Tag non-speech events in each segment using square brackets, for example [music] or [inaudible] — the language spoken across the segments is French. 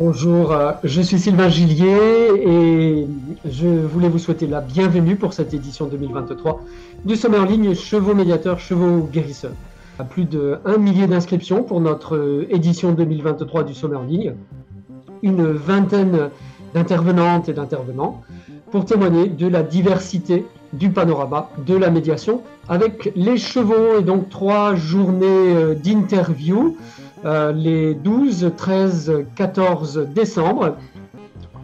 Bonjour, euh, je suis Sylvain Gillier et je voulais vous souhaiter la bienvenue pour cette édition 2023 du sommet en ligne Chevaux médiateurs, chevaux guérisseurs. À plus de 1 millier d'inscriptions pour notre édition 2023 du sommet en ligne, une vingtaine d'intervenantes et d'intervenants pour témoigner de la diversité du panorama de la médiation avec les chevaux et donc trois journées euh, d'interviews euh, les 12, 13, 14 décembre,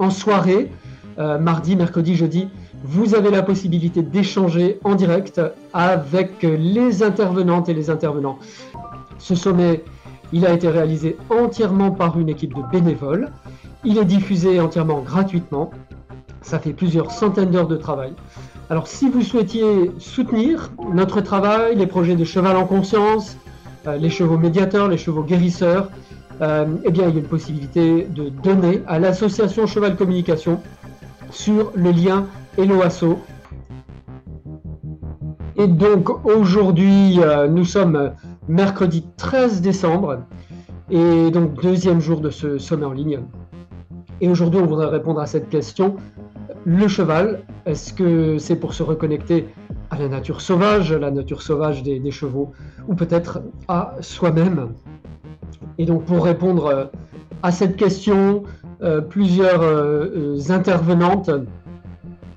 en soirée, euh, mardi, mercredi, jeudi, vous avez la possibilité d'échanger en direct avec les intervenantes et les intervenants. Ce sommet, il a été réalisé entièrement par une équipe de bénévoles. Il est diffusé entièrement gratuitement. Ça fait plusieurs centaines d'heures de travail. Alors si vous souhaitiez soutenir notre travail, les projets de Cheval en conscience, euh, les chevaux médiateurs, les chevaux guérisseurs, euh, eh bien, il y a une possibilité de donner à l'association Cheval Communication sur le lien Eloasso. Et donc aujourd'hui, euh, nous sommes mercredi 13 décembre, et donc deuxième jour de ce sommet en ligne. Et aujourd'hui, on voudrait répondre à cette question. Le cheval, est-ce que c'est pour se reconnecter la nature sauvage, la nature sauvage des, chevaux, ou peut-être à soi-même. Et donc pour répondre euh, à cette question, euh, plusieurs euh, intervenantes,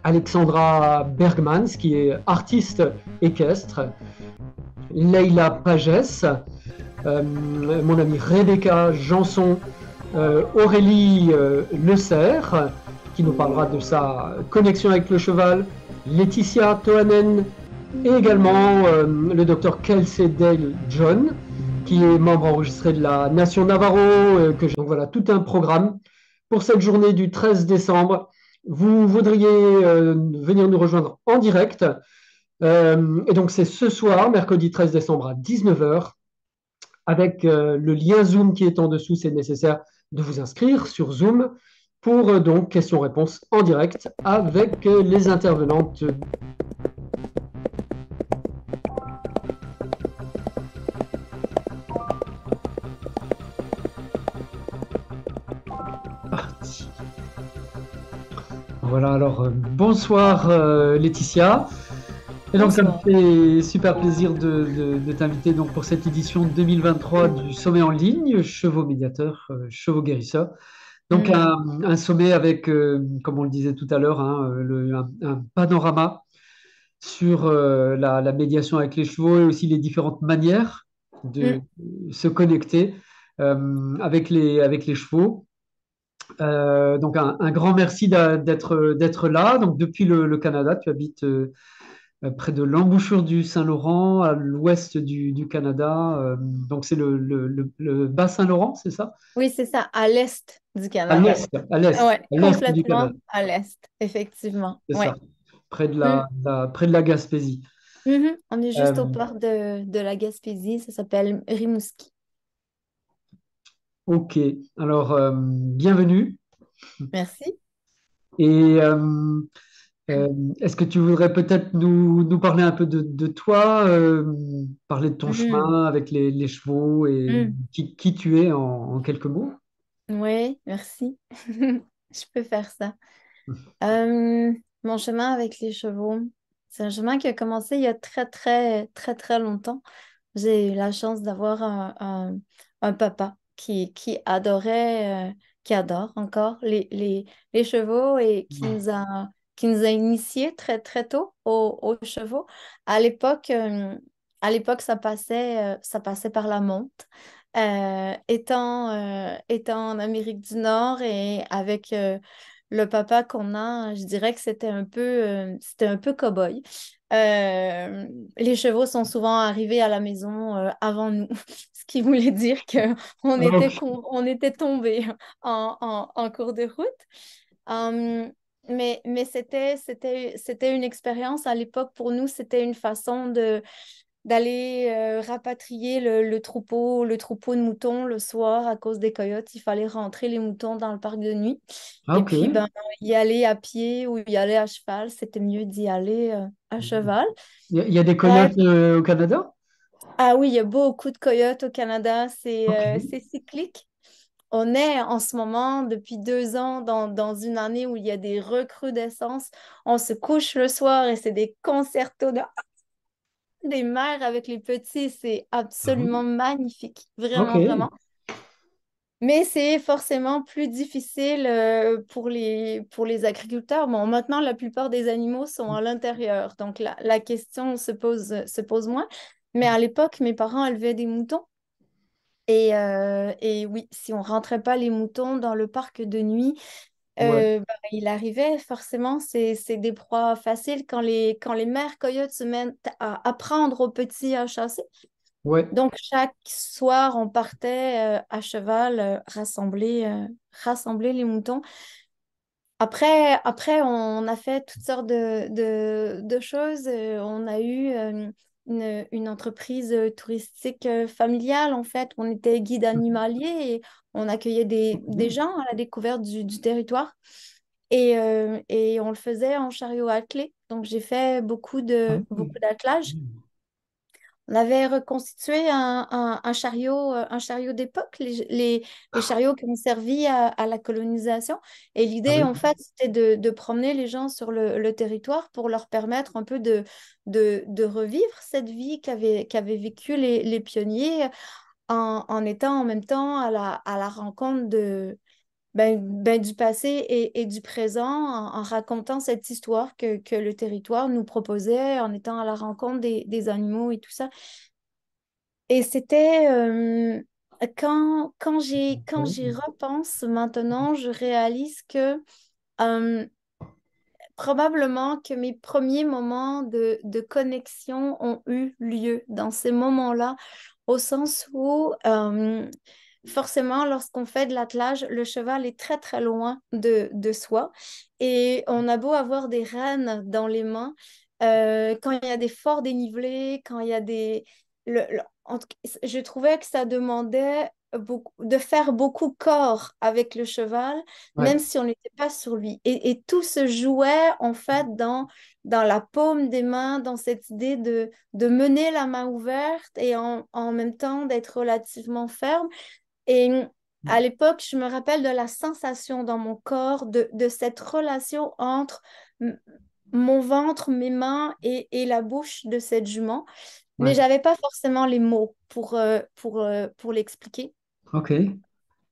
Alexandra Bergmans, qui est artiste équestre, Leila Pagès, mon amie Rebecca Janson, Aurélie Le qui nous parlera de sa connexion avec le cheval, Laetitia Toanen et également euh, le docteur Kelsey Dale John, qui est membre enregistré de la Nation Navarro. Euh, que donc voilà, tout un programme pour cette journée du 13 décembre. Vous voudriez euh, venir nous rejoindre en direct. et donc c'est ce soir, mercredi 13 décembre à 19h, avec le lien Zoom qui est en dessous. C'est nécessaire de vous inscrire sur Zoom pour euh, donc questions-réponses en direct avec euh, les intervenantes ah. Voilà, alors euh, bonsoir Laetitia. Et donc ça me fait super plaisir de, t'inviter donc pour cette édition 2023 du Sommet en ligne, Chevaux médiateurs, Chevaux guérisseurs. Donc, mm. un, sommet avec, euh, comme on le disait tout à l'heure, hein, euh, un, panorama sur euh, la, médiation avec les chevaux et aussi les différentes manières de mm. se connecter avec, les, avec les chevaux. donc, un, grand merci d'être là. Donc, depuis le Canada, tu habites euh, près de l'embouchure du Saint-Laurent, à l'ouest du, Canada. Euh, donc, c'est le, Bas-Saint-Laurent, c'est ça? Oui, c'est ça, à l'est du Canada. À l'est, à l'est. complètement à l'est, effectivement. C'est ça, près de mm. la, près de la Gaspésie. Mm-hmm, on est juste au port euh, de, la Gaspésie, ça s'appelle Rimouski. Ok, alors bienvenue. Merci. Et euh, est-ce que tu voudrais peut-être nous, parler un peu de, toi, euh, parler de ton mhm. chemin avec les, chevaux et mhm. qui, tu es en, quelques mots Oui, merci. [laughs] Je peux faire ça. [laughs] Euh, mon chemin avec les chevaux, c'est un chemin qui a commencé il y a très, très, très, très longtemps. J'ai eu la chance d'avoir un, papa qui, qui adorait, qui adore encore les, les, chevaux et qui nous a qui nous a initiés très, très tôt aux, chevaux. À l'époque, euh, à l'époque, ça passait, euh, ça passait par la monte. Euh, étant, étant en Amérique du Nord et avec le papa qu'on a, je dirais que c'était un peu, c'était un peu cow-boy. les chevaux sont souvent arrivés à la maison avant nous, [laughs] ce qui voulait dire qu'on [laughs] ah. était, on était tombés [laughs] en, en, en cours de route. Um, mais, mais c'était, c'était, c'était une expérience à l'époque pour nous, c'était une façon de d'aller euh, rapatrier le, troupeau le troupeau de moutons le soir à cause des coyotes il fallait rentrer les moutons dans le parc de nuit ah, et puis ben, y aller à pied ou y aller à cheval c'était mieux d'y aller euh, à mm. cheval il y, a des coyotes euh, au Canada ah oui il y a beaucoup de coyotes au Canada c'est c'est cyclique on est en ce moment, depuis deux ans, dans, une année où il y a des recrudescences. On se couche le soir et c'est des concertos de... [laughs] des mères avec les petits. C'est mmh absolument magnifique. Vraiment, vraiment. Mais c'est forcément plus difficile euh, pour les, pour les agriculteurs. Bon, maintenant, la plupart des animaux sont à l'intérieur, donc la, la, question se pose, se pose moins. Mais mmh. à l'époque, mes parents élevaient des moutons. Euh, et, oui, si on rentrait pas les moutons dans le parc de nuit, euh, bah, il arrivait forcément, c'est des proies faciles quand les, quand les mères coyotes se mettent à apprendre aux petits à chasser. Donc chaque soir, on partait euh, à cheval, rassembler, rassembler les moutons. Après, après, on a fait toutes sortes de, de choses. On a eu une, entreprise euh, touristique euh, familiale, en fait. On était guide mmh animalier et on accueillait des, mmh gens à la découverte du, territoire. Euh, et, on le faisait en chariot attelé. Donc, j'ai fait beaucoup de ah Beaucoup mmh. On avait reconstitué un, chariot, euh, un chariot d'époque, les, ah. chariots qui ont servi à, la colonisation. Et ah l'idée, en fait, c'était de, promener les gens sur le, territoire pour leur permettre un peu de, revivre cette vie qu'avaient vécue vécu les, pionniers en, étant en même temps à la rencontre de, ben, ben, du passé et, et du présent en, racontant cette histoire que, que, le territoire nous proposait en étant à la rencontre des, des animaux et tout ça. Et c'était euh, quand quand, mmh. quand j'y mmh. repense maintenant, mmh. je réalise que probablement que mes premiers moments de, de, connexion ont eu lieu dans ces moments-là, au sens où forcément, lorsqu'on fait de l'attelage, le cheval est très très loin de, soi. Et on a beau avoir des rênes dans les mains, euh, quand il y a des forts dénivelés, quand il y a des... je trouvais que ça demandait beaucoup, de faire beaucoup corps avec le cheval, même si on n'était pas sur lui. Et, tout se jouait en fait mmh. dans, dans la paume des mains, dans cette idée de, de mener la main ouverte et en même temps d'être relativement ferme. Et mm. à l'époque, je me rappelle de la sensation dans mon corps, de, de cette relation entre mon ventre, mes mains et, et, la bouche de cette jument. Mais je j'avais pas forcément les mots pour, euh, pour, euh, pour l'expliquer. OK.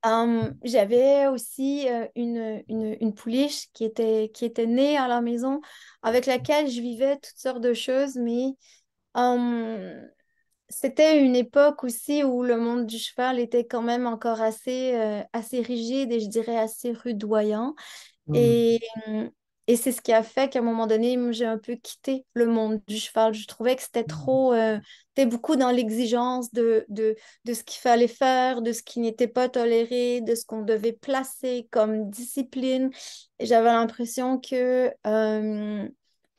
Hum, j'avais aussi euh, une, une, une, pouliche qui était, qui était née à la maison, avec laquelle je vivais toutes sortes de choses, mais hum, c'était une époque aussi où le monde du cheval était quand même encore assez, euh, assez rigide et je dirais assez rudoyant. Mmh. Mmh, et, c'est ce qui a fait qu'à un moment donné, j'ai un peu quitté le monde du cheval. Je trouvais que c'était mmh. trop, euh, c'était beaucoup dans l'exigence de, de, de ce qu'il fallait faire, de ce qui n'était pas toléré, de ce qu'on devait placer comme discipline. J'avais l'impression que... Euh,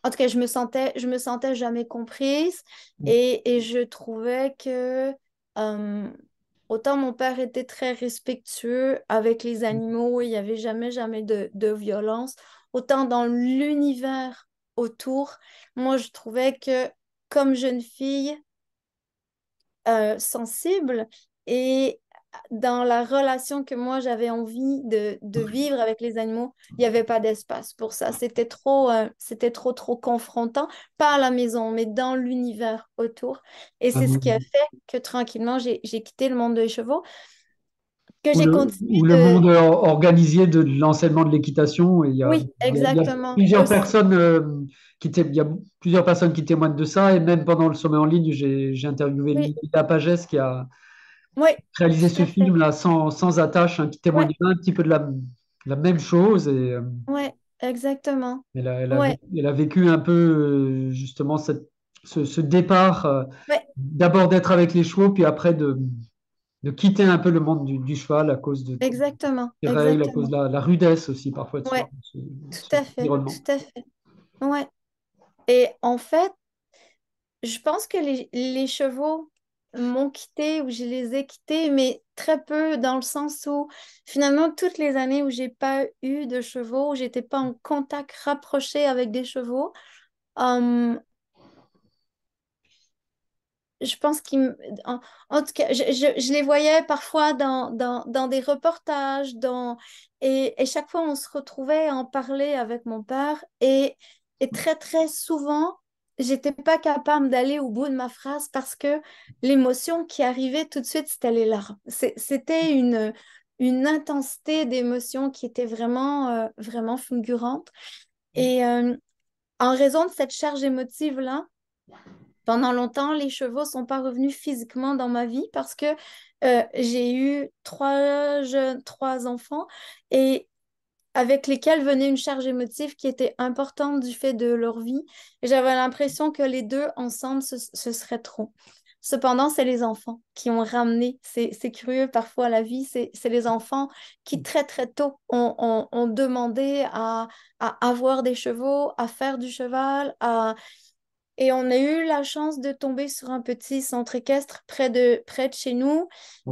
en tout cas, je me sentais, je me sentais jamais comprise mm. et, je trouvais que euh, autant mon père était très respectueux avec les mm. animaux, il n'y avait jamais, jamais de, violence, autant dans l'univers autour, moi je trouvais que comme jeune fille euh, sensible et, dans la relation que moi j'avais envie de, de, vivre avec les animaux, il n'y avait pas d'espace pour ça. C'était trop, euh, c'était trop, trop confrontant, pas à la maison, mais dans l'univers autour. Et ah c'est ce qui a fait que tranquillement, j'ai quitté le monde des chevaux. Que j'ai continué. Ou le monde euh, organisé de l'enseignement de l'équitation. oui, exactement. Il y a plusieurs, personnes, euh, qui plusieurs personnes qui témoignent de ça. Et même pendant le sommet en ligne, j'ai interviewé oui. qui a réaliser ce film-là sans, sans, attache, hein, qui témoigne un petit peu de la, la même chose. Et, euh, ouais, exactement. Elle a, elle a, elle a vécu un peu euh, justement cette, ce, ce, départ, euh, d'abord d'être avec les chevaux, puis après de, de quitter un peu le monde du, du cheval à cause de exactement, la, rudesse aussi parfois. tout, à fait, tout à fait. Ouais. Et en fait, je pense que les, les chevaux m'ont quitté ou je les ai quittés, mais très peu dans le sens où finalement toutes les années où j'ai pas eu de chevaux, où j'étais pas en contact rapproché avec des chevaux, hum, je pense qu'en En, tout cas, je, je, les voyais parfois dans, dans, dans des reportages, dans, et, et, chaque fois on se retrouvait à en parler avec mon père, et, et très très souvent, j'étais pas capable d'aller au bout de ma phrase parce que l'émotion qui arrivait tout de suite, c'était les larmes. C'était une, une intensité d'émotion qui était vraiment, euh, vraiment fulgurante. Mmh. Et euh, en raison de cette charge émotive-là, pendant longtemps, les chevaux sont pas revenus physiquement dans ma vie parce que euh, j'ai eu trois jeunes, trois enfants et avec lesquels venait une charge émotive qui était importante du fait de leur vie. Et j'avais l'impression que les deux ensemble, ce, serait trop. Cependant, c'est les enfants qui ont ramené, c'est curieux parfois la vie, c'est les enfants qui très très tôt ont, demandé à, à, avoir des chevaux, à faire du cheval, à, et on a eu la chance de tomber sur un petit centre équestre près de, près de chez nous,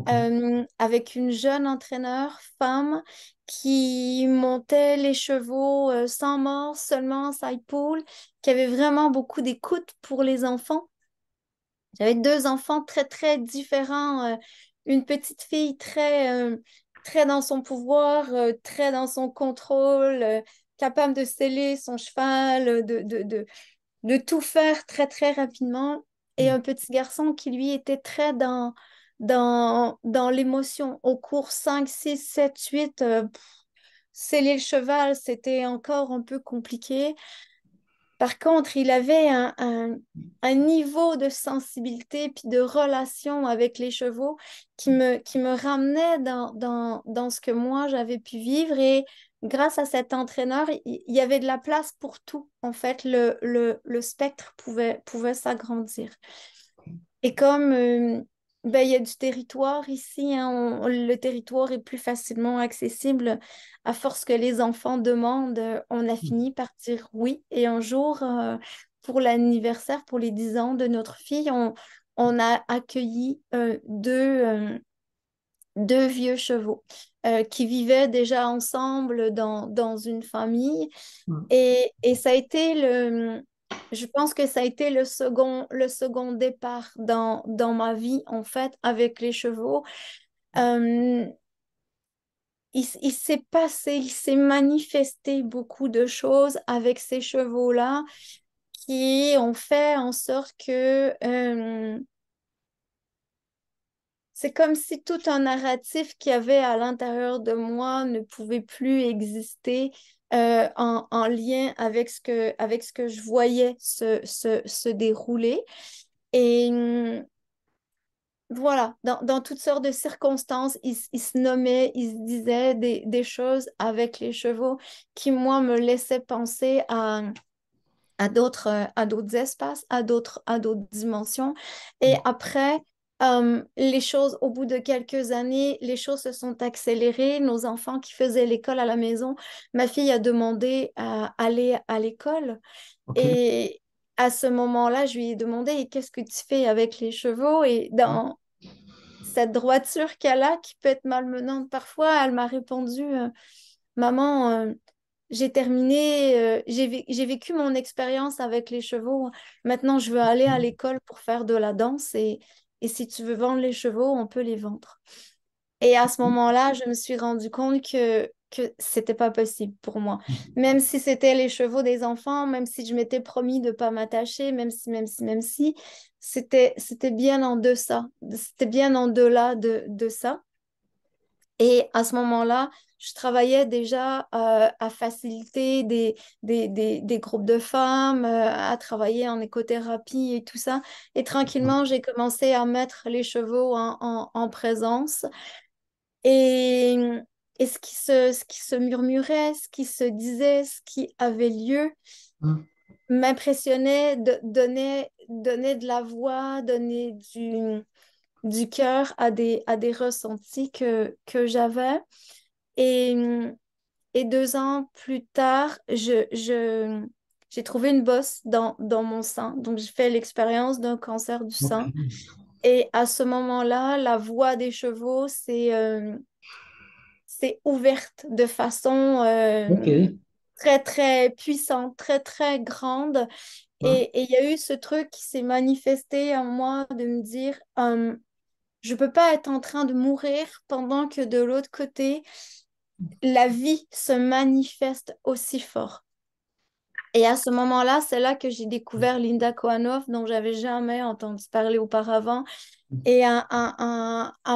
euh, avec une jeune entraîneur, femme, qui montait les chevaux euh, sans mort, seulement en side pool, qui avait vraiment beaucoup d'écoute pour les enfants. J'avais deux enfants très, très différents. Euh, une petite fille très, très dans son pouvoir, très dans son contrôle, capable de sceller son cheval, de de tout faire très, très rapidement. Et mm. un petit garçon qui, lui, était très dans, dans, dans l'émotion. Au cours 5, 6, 7, 8, sceller le cheval, c'était encore un peu compliqué. Par contre, il avait un, un, un, niveau de sensibilité puis de relation avec les chevaux qui me, qui me ramenait dans, dans, dans ce que moi j'avais pu vivre et grâce à cet entraîneur, il y, avait de la place pour tout. En fait, le, spectre pouvait, pouvait s'agrandir. Et comme euh, ben, il y a du territoire ici, hein, le territoire est plus facilement accessible à force que les enfants demandent, on a mmh. fini par dire oui. Et un jour, euh, pour l'anniversaire, pour les 10 ans de notre fille, on, on a accueilli euh, deux, euh, deux vieux chevaux euh, qui vivaient déjà ensemble dans, dans une famille. Hmm. Et, et, ça a été le... Je pense que ça a été le second, le second départ dans, dans ma vie, en fait, avec les chevaux. Euh, il, s'est passé, il s'est manifesté beaucoup de choses avec ces chevaux-là qui ont fait en sorte que euh, c'est comme si tout un narratif qu'il y avait à l'intérieur de moi ne pouvait plus exister euh, en, en, lien avec ce que, avec ce que je voyais se, se, se dérouler. Et mm, voilà, dans, dans, toutes sortes de circonstances, il, se nommait, il se disait des, des, choses avec les chevaux qui, moi, me laissaient penser à à d'autres à d'autres espaces à d'autres à d'autres dimensions et mm. après les choses, au bout de quelques années, les choses se sont accélérées. Nos enfants qui faisaient l'école à la maison, ma fille a demandé à aller à l'école. Et à ce moment-là, je lui ai demandé qu'est-ce que tu fais avec les chevaux Et mmh. dans cette droiture qu'elle a, qui peut être malmenante parfois, elle m'a répondu Maman, j'ai terminé, j'ai vécu mon expérience avec les chevaux. Maintenant, je veux aller à l'école pour faire de la danse. Et et si tu veux vendre les chevaux, on peut les vendre. Et à ce moment-là, je me suis rendu compte que que c'était pas possible pour moi. [laughs] Même si c'était les chevaux des enfants, même si je m'étais promis de pas m'attacher, même si, même si, même si, c'était, c'était bien en deçà, c'était bien en delà de ça. Et à ce moment-là, je travaillais déjà euh, à faciliter des, des, des, groupes de femmes, euh, à travailler en écothérapie et tout ça. Et tranquillement, j'ai commencé à mettre les chevaux en, en, présence. Et, et, ce, qui se, ce qui se murmurait, ce qui se disait, ce qui avait lieu, mmh. m'impressionnait, de donnait, donnait de la voix, donnait du du cœur à des, à des ressentis que, que j'avais. Et, et deux ans plus tard, je, je, j'ai trouvé une bosse dans, dans mon sein. Donc, j'ai fait l'expérience d'un cancer du sein. Et à ce moment-là, la voix des chevaux s'est c'est euh, ouverte de façon euh, très, très puissante, très, très grande. Et il y a eu ce truc qui s'est manifesté en moi de me dire, euh, je peux pas être en train de mourir pendant que de l'autre côté, la vie se manifeste aussi fort. Et à ce moment-là, c'est là que j'ai découvert Linda Kohanov, dont j'avais jamais entendu parler auparavant. Et un,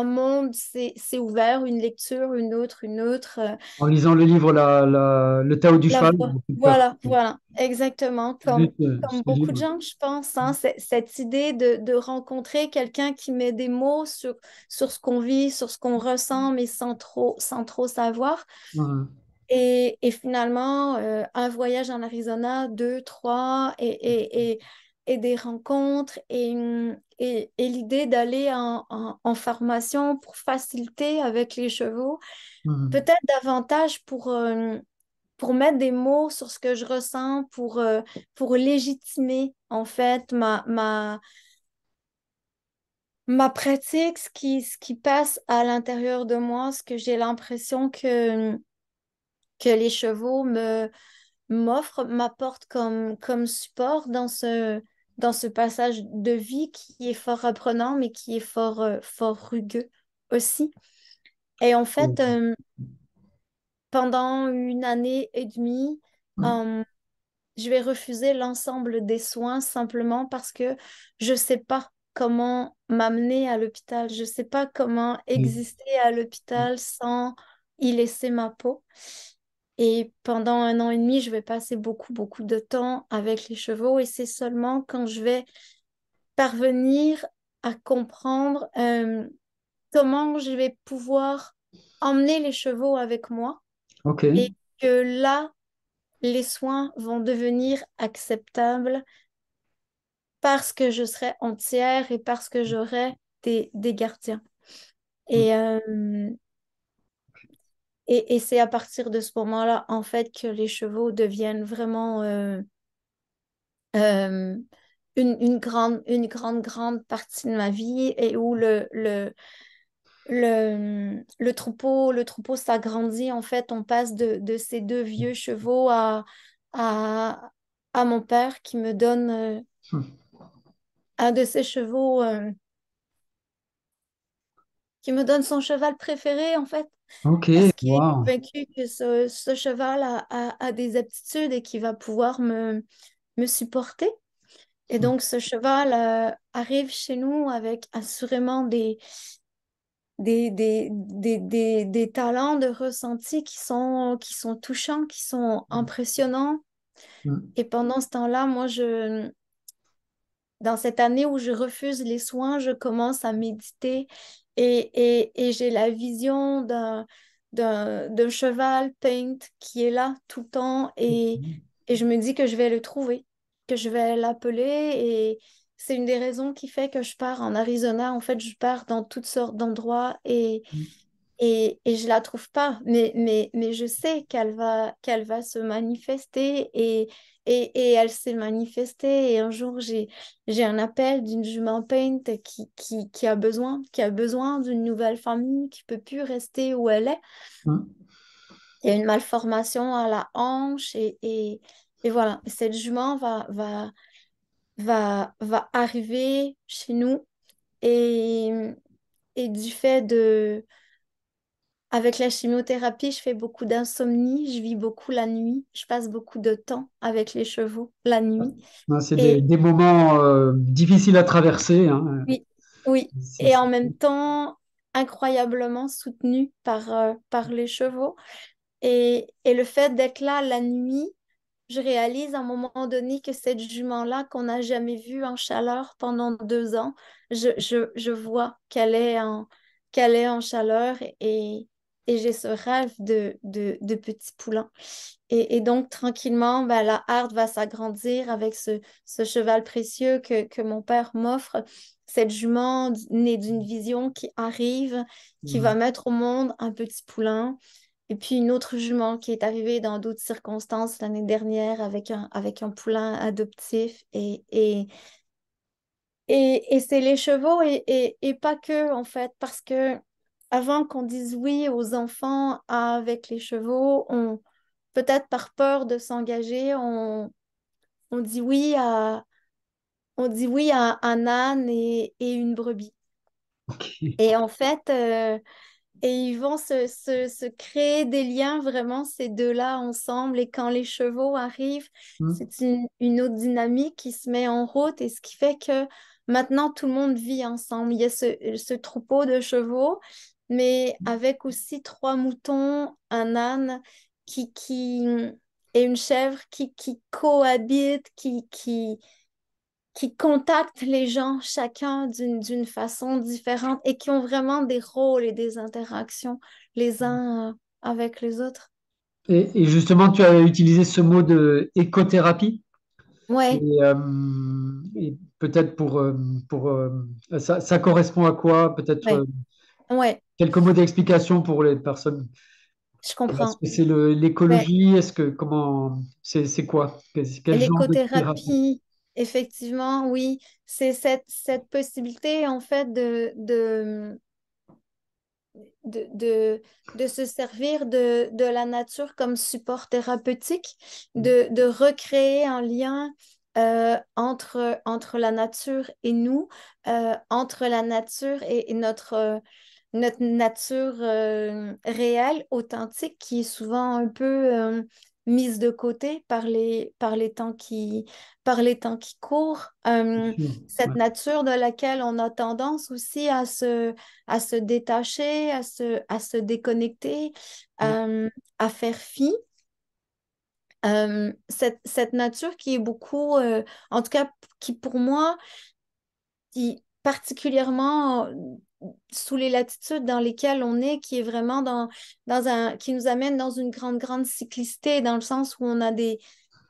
monde c'est ouvert, une lecture, une autre, une autre. Euh, en lisant le livre Le Tao du Cheval. Voilà, voilà, exactement. Comme, euh, beaucoup de gens, je pense, hein, cette idée de, rencontrer quelqu'un qui met des mots sur, sur ce qu'on vit, sur ce qu'on ressent, mais sans trop, sans trop savoir. Et, finalement, euh, un voyage en Arizona, deux, trois, et, et, et et des rencontres et, hum, et, l'idée d'aller en, en, formation pour faciliter avec les chevaux, mmh. peut-être davantage pour, euh, pour mettre des mots sur ce que je ressens, pour, euh, pour légitimer en fait ma, ma, ma pratique, ce qui, ce qui passe à l'intérieur de moi, ce que j'ai l'impression que, que les chevaux me m'offrent, m'apportent comme, comme support dans ce, dans ce passage de vie qui est fort apprenant, mais qui est fort, euh, fort rugueux aussi. Et en fait, mhm. euh, pendant une année et demie, mhm. euh, je vais refuser l'ensemble des soins simplement parce que je ne sais pas comment m'amener à l'hôpital. Je ne sais pas comment mhm. exister à l'hôpital sans y laisser ma peau. Et pendant un an et demi, je vais passer beaucoup, beaucoup de temps avec les chevaux. Et c'est seulement quand je vais parvenir à comprendre euh, comment je vais pouvoir emmener les chevaux avec moi. Et que là, les soins vont devenir acceptables parce que je serai entière et parce que j'aurai des, des gardiens. Et, mm. euh, et, c'est à partir de ce moment-là, en fait, que les chevaux deviennent vraiment euh, euh, une, grande, une grande, grande partie de ma vie et où le, le, troupeau, le troupeau s'agrandit. En fait, on passe de, ces deux vieux chevaux à, mon père qui me donne euh, hmm. un de ses chevaux, qui me donne son cheval préféré, en fait. Ok, Parce qu'il est convaincu que ce, cheval a, a, des aptitudes et qu'il va pouvoir me, me supporter. Et mm. donc, ce cheval euh, arrive chez nous avec assurément des, des, des, des, des, talents de ressenti qui sont, qui sont touchants, qui sont mm. impressionnants. Mm. Et pendant ce temps-là, moi, je, dans cette année où je refuse les soins, je commence à méditer et, j'ai la vision d'un, cheval paint qui est là tout le temps et, et, je me dis que je vais le trouver, que je vais l'appeler et c'est une des raisons qui fait que je pars en Arizona. En fait, je pars dans toutes sortes d'endroits et, mm et, et je la trouve pas, mais, mais, mais je sais qu'elle va, qu'elle va se manifester et, et, et elle s'est manifestée. Et un jour, j'ai, j'ai un appel d'une jument paint qui, qui, qui, a besoin, qui a besoin d'une nouvelle famille, qui peut plus rester où elle est. Mm. Il y a une malformation à la hanche et, et, et voilà, cette jument va, va, va, va arriver chez nous et, et du fait de, avec la chimiothérapie, je fais beaucoup d'insomnie, je vis beaucoup la nuit, je passe beaucoup de temps avec les chevaux la nuit. Ah, c'est des, des, moments euh, difficiles à traverser. Hein. Oui, oui. et en même temps incroyablement soutenu par, euh, par les chevaux. Et, et le fait d'être là la nuit, je réalise à un moment donné que cette jument-là qu'on n'a jamais vue en chaleur pendant deux ans, je, je, je vois qu'elle est en qu'elle est en chaleur et, et j'ai ce rêve de, de, de petit poulain. Et, donc, tranquillement, ben, la harde va s'agrandir avec ce, cheval précieux que, que mon père m'offre, cette jument née d'une mmh. vision qui arrive, qui va mmh. mettre au monde un petit poulain. Et puis une autre jument qui est arrivée dans d'autres circonstances l'année dernière avec un, avec un poulain adoptif. Et, et, et, et c'est les chevaux et, et, et, pas que, en fait, parce que avant qu'on dise oui aux enfants avec les chevaux, on peut-être par peur de s'engager, on, on dit oui à on dit oui à un âne et, et une brebis. Et en fait, euh, et ils vont se, se, créer des liens vraiment ces deux-là ensemble. Et quand les chevaux arrivent, hmm. c'est une, une, autre dynamique qui se met en route et ce qui fait que maintenant tout le monde vit ensemble. Il y a ce, ce troupeau de chevaux mais mmh. avec aussi trois moutons, un âne qui, qui et une chèvre qui, qui cohabitent, qui, qui, qui contactent les gens chacun d'une façon différente et qui ont vraiment des rôles et des interactions les mmh. uns avec les autres. Et, justement, tu as utilisé ce mot de écothérapie. Ouais. Euh, et, peut-être pour, euh, pour euh, ça, ça, correspond à quoi Peut-être. ouais quelques mots d'explication pour les personnes. Je comprends. Est-ce que c'est l'écologie Est-ce que comment C'est quoi L'écothérapie, effectivement, oui. C'est cette, cette, possibilité, en fait, de, de... De, se servir de, la nature comme support thérapeutique, mm. de, recréer un lien euh, entre, entre la nature et nous, euh, entre la nature et notre, notre nature euh, réelle, authentique, qui est souvent un peu euh, mise de côté par les, par les, temps, qui, par les temps qui courent. cette nature de laquelle on a tendance aussi à se, à se détacher, à se, à se déconnecter, à faire fi. Cette, cette, nature qui est beaucoup, euh, en tout cas qui pour moi, qui particulièrement sous les latitudes dans lesquelles on est, qui est vraiment dans, dans un, qui nous amène dans une grande, grande cyclicité, dans le sens où on a des,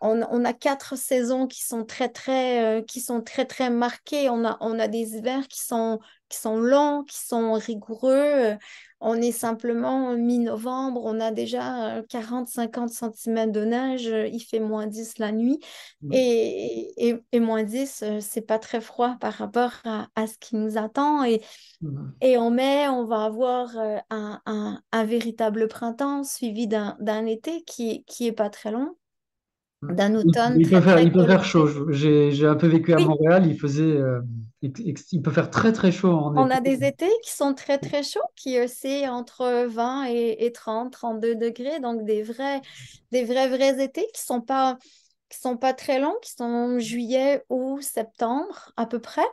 on, a quatre saisons qui sont très très euh, qui sont très très marquées. On a on a des hivers qui sont qui sont qui sont rigoureux. On est simplement mi-novembre, on a déjà 40-50 euh, cm de neige, il fait moins 10 la nuit et, et, moins 10, euh, c'est pas très froid par rapport à, ce qui nous attend. Et, mmh. et en mai, on va avoir un, véritable printemps suivi d'un été qui, qui est pas très long d'un automne. Il, peut, faire, chaud. J'ai un peu vécu à Montréal. Il faisait, euh, il peut faire très très chaud. En On a des étés qui sont très très chauds, qui oscillent euh, entre 20 et, 30, 32 degrés. Donc des vrais, des vrais vrais étés qui sont pas qui sont pas très longs, qui sont juillet ou septembre à peu près.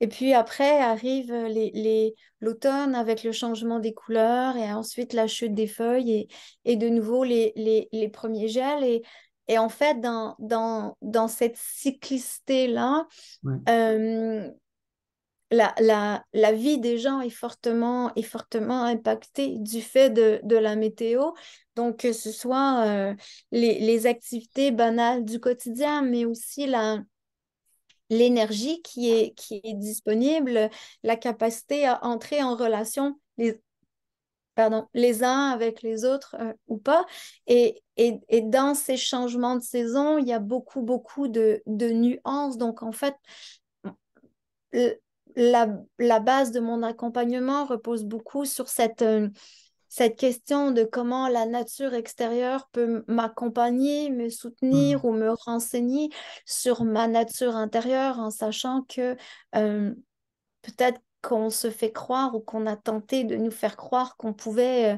Et puis après arrive l'automne les, avec le changement des couleurs et ensuite la chute des feuilles et, et de nouveau les, les premiers gels. Et et en fait, dans, dans, dans cette cyclicité-là, euh, la, la, la, vie des gens est fortement, fortement impactée du fait de, de la météo. Donc, que ce soit euh, les, les, activités banales du quotidien, mais aussi la, l'énergie qui est, qui est disponible, la capacité à entrer en relation les, les uns avec les autres euh, ou pas. Et, dans ces changements de saison, il y a beaucoup, beaucoup de, de nuances. Donc, en fait, la, base de mon accompagnement repose beaucoup sur cette, euh, cette question de comment la nature extérieure peut m'accompagner, me soutenir mmh. ou me renseigner sur ma nature intérieure en sachant que... Euh, peut-être qu'on se fait croire ou qu'on a tenté de nous faire croire qu'on pouvait euh,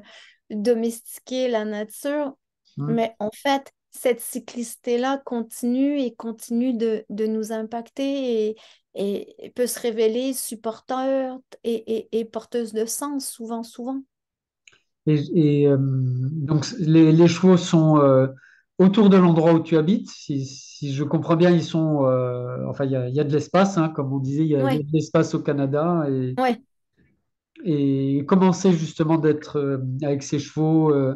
domestiquer la nature. Mmh. Mais en fait, cette cyclicité-là continue et continue de, nous impacter et, et, peut se révéler supporteur et, porteuse de sens souvent, souvent. Et, euh, donc les, les, chevaux sont, euh, autour de l'endroit où tu habites. Si, je comprends bien, ils sont. Euh, enfin, il y, a de l'espace, hein, comme on disait, il y a de l'espace au Canada. Et, ouais. et comment justement d'être euh, avec ses chevaux euh,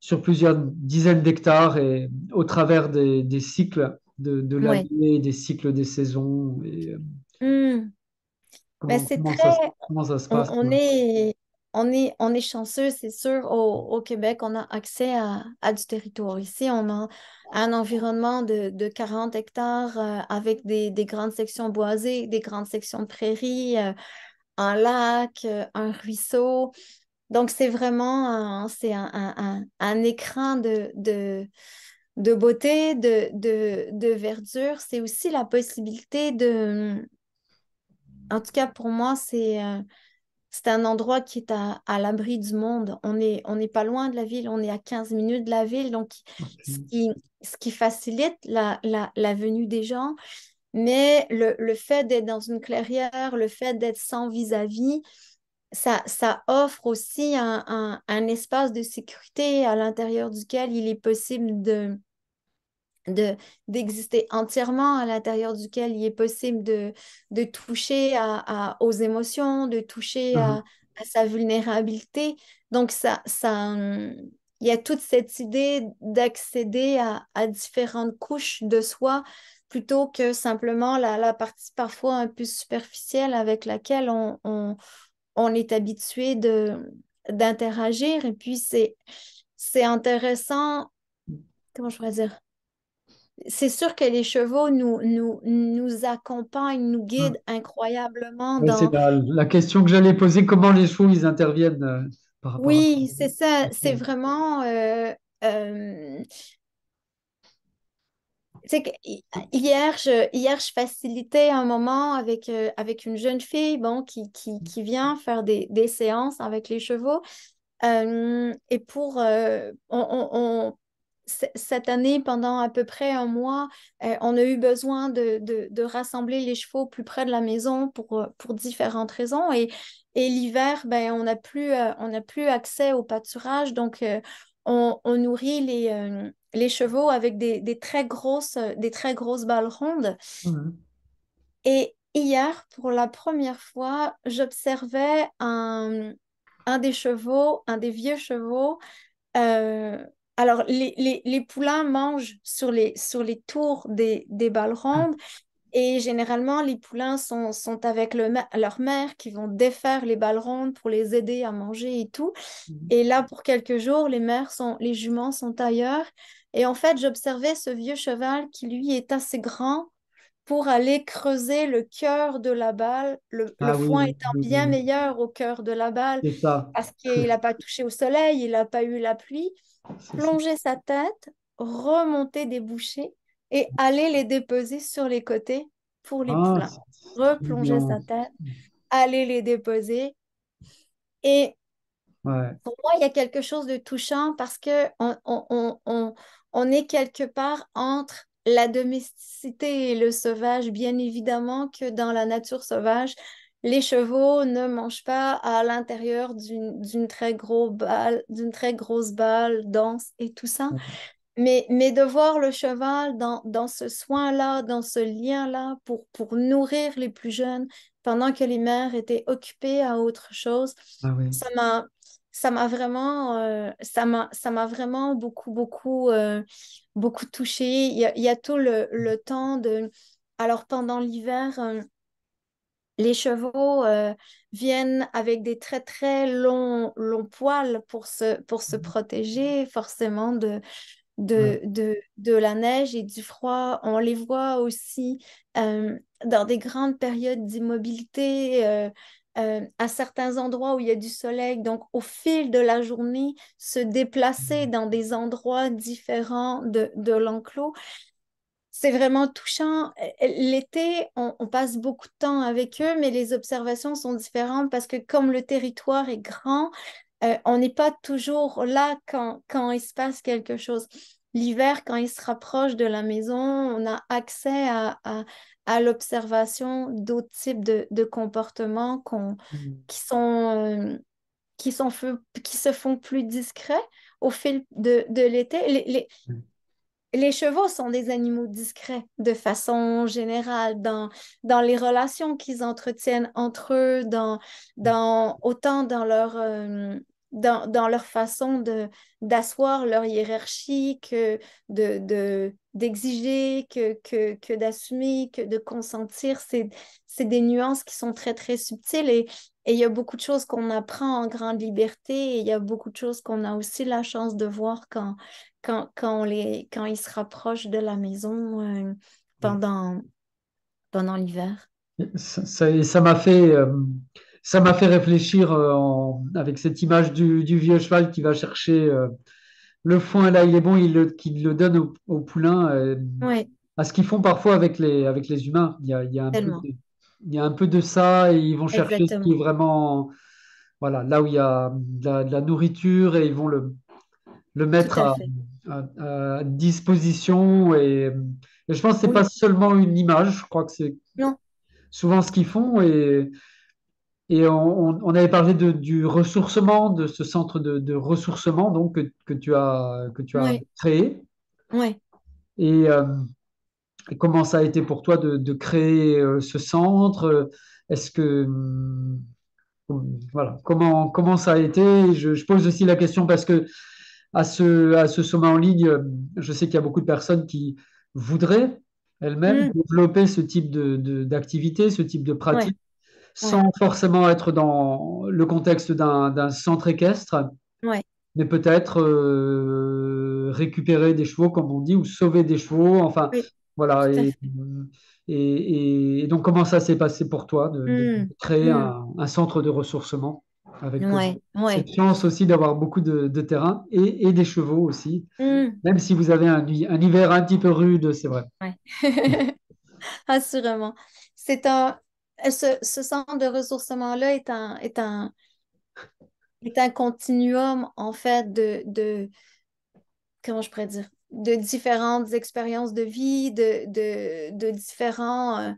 sur plusieurs dizaines d'hectares et au travers des, cycles de, l'année, des cycles des saisons et, mmh. Comment, bah, c'est comment ça se passe on est, on est chanceux, c'est sûr. Au, Québec, on a accès à, du territoire. Ici, on a un environnement de, 40 hectares euh, avec des, grandes sections boisées, des grandes sections de prairies, euh, un lac, euh, un ruisseau. Donc, c'est vraiment un, c'est un, écran de, beauté, de verdure. C'est aussi la possibilité de... En tout cas, pour moi, c'est... C'est un endroit qui est à, l'abri du monde. On n'est on est pas loin de la ville, on est à 15 minutes de la ville, donc ce, qui, ce qui facilite la, venue des gens. Mais le, fait d'être dans une clairière, le fait d'être sans vis-à-vis, ça, ça offre aussi un espace de sécurité à l'intérieur duquel il est possible de, d'exister entièrement à l'intérieur duquel il est possible de, de toucher à, aux émotions, de toucher mhm. à, sa vulnérabilité. Donc, ça, ça, il y a toute cette idée d'accéder à, différentes couches de soi plutôt que simplement la, la, partie parfois un peu superficielle avec laquelle on, on, on est habitué d'interagir. Et puis, c'est intéressant, comment je pourrais dire, c'est sûr que les chevaux nous, nous, nous accompagnent, nous guident incroyablement. C'est la, question que j'allais poser, comment les chevaux, ils interviennent euh, Oui, c'est ça, c'est vraiment... Euh, euh, que hier, je, hier, je facilitais un moment avec, avec une jeune fille bon, qui, qui, qui vient faire des, des, séances avec les chevaux. et pour... on, cette année, pendant à peu près un mois, eh, on a eu besoin de, de, rassembler les chevaux plus près de la maison pour, euh, pour différentes raisons. Et, et l'hiver, ben, on n'a plus, euh, on plus accès au pâturage. Donc, euh, on, on, nourrit les, les chevaux avec des, des, très grosses, des très grosses balles rondes. Mmh. Et hier, pour la première fois, j'observais un, un des chevaux, un des vieux chevaux. Alors, les, poulains mangent sur les, sur les tours des, balles ah. rondes. Et généralement, les poulains sont, avec leur mère qui vont défaire les balles rondes pour les aider à manger et tout. Mhm. Et là, pour quelques jours, les mères sont, les juments sont ailleurs. Et en fait, j'observais ce vieux cheval qui, lui, est assez grand pour aller creuser le cœur de la balle, le, ah foin étant bien meilleur au cœur de la balle, parce [laughs] qu'il n'a pas touché au soleil, il n'a pas eu la pluie, plonger sa tête, remonter des bouchées et aller les déposer sur les côtés pour les ah, Replonger sa tête, aller les déposer. Et pour moi, il y a quelque chose de touchant parce que on est quelque part entre la domesticité et le sauvage, bien évidemment que dans la nature sauvage, les chevaux ne mangent pas à l'intérieur d'une très, grosse balle dense et tout ça. Mais, de voir le cheval dans, ce soin-là, dans ce lien-là, pour, nourrir les plus jeunes, pendant que les mères étaient occupées à autre chose, ah ça m'a ça m'a vraiment, euh, ça m'a vraiment beaucoup, beaucoup, euh, beaucoup touché. Il y, a, tout le, mm. temps de... Alors pendant l'hiver, euh, les chevaux viennent avec des très, très longs, poils pour se, pour se mm. protéger forcément de, de, de, la neige et du froid. On les voit aussi dans des grandes périodes d'immobilité, euh, à certains endroits où il y a du soleil, donc au fil de la journée, se déplacer mmh. dans des endroits différents de, l'enclos. C'est vraiment touchant. Euh, l'été, on, passe beaucoup de temps avec eux, mais les observations sont différentes parce que comme le territoire est grand, euh, on n'est pas toujours là quand, quand il se passe quelque chose l'hiver, quand ils se rapprochent de la maison, on a accès à, l'observation d'autres types de, comportements mmh. qui, sont, euh, qui, qui se font plus discrets au fil de, l'été. Les, mmh. les, chevaux sont des animaux discrets de façon générale dans, dans les relations qu'ils entretiennent entre eux, dans, mmh. dans, autant dans leur... Euh, dans, dans leur façon de d'asseoir leur hiérarchie, que de d'exiger, que, que, que d'assumer, que de consentir. C'est des nuances qui sont très, très subtiles et et il y a beaucoup de choses qu'on apprend en grande liberté et il y a beaucoup de choses qu'on a aussi la chance de voir quand, quand, quand, on les, quand ils se rapprochent de la maison euh, pendant, pendant l'hiver. Ça m'a ça, fait euh, ça m'a fait réfléchir euh, avec cette image du, vieux cheval qui va chercher euh, le foin, là il est bon, il le, donne au, poulain. Euh, à ce qu'ils font parfois avec les, avec les humains. Il y, a, un peu de, ça et ils vont chercher ce qui est vraiment. Voilà, là où il y a de la, nourriture et ils vont le, le mettre à, disposition. Et, je pense que ce n'est pas seulement une image, je crois que c'est souvent ce qu'ils font. Et, et on, avait parlé du ressourcement, de ce centre de, ressourcement donc, que, tu as, que tu as créé. Oui. Euh, et, comment ça a été pour toi de, créer euh, ce centre Est-ce que. Hmm, voilà, comment, comment ça a été je, pose aussi la question parce que à ce, à ce sommet en ligne, je sais qu'il y a beaucoup de personnes qui voudraient elles-mêmes mmh. développer ce type d'activité, ce type de pratique sans forcément être dans le contexte d'un centre équestre, mais peut-être euh, récupérer des chevaux, comme on dit, ou sauver des chevaux. Enfin, voilà. Et, donc, comment ça s'est passé pour toi de, hmm. créer hmm. un, centre de ressourcement avec ouais, cette chance aussi d'avoir beaucoup de, terrain et, des chevaux aussi, hmm. même si vous avez un, hiver un petit peu rude, c'est vrai. [laughs] Assurément. C'est un, euh, ce, ce centre de ressourcement-là est un, est, un, continuum, en fait, de, de je pourrais dire, de différentes expériences de vie, de, différents euh,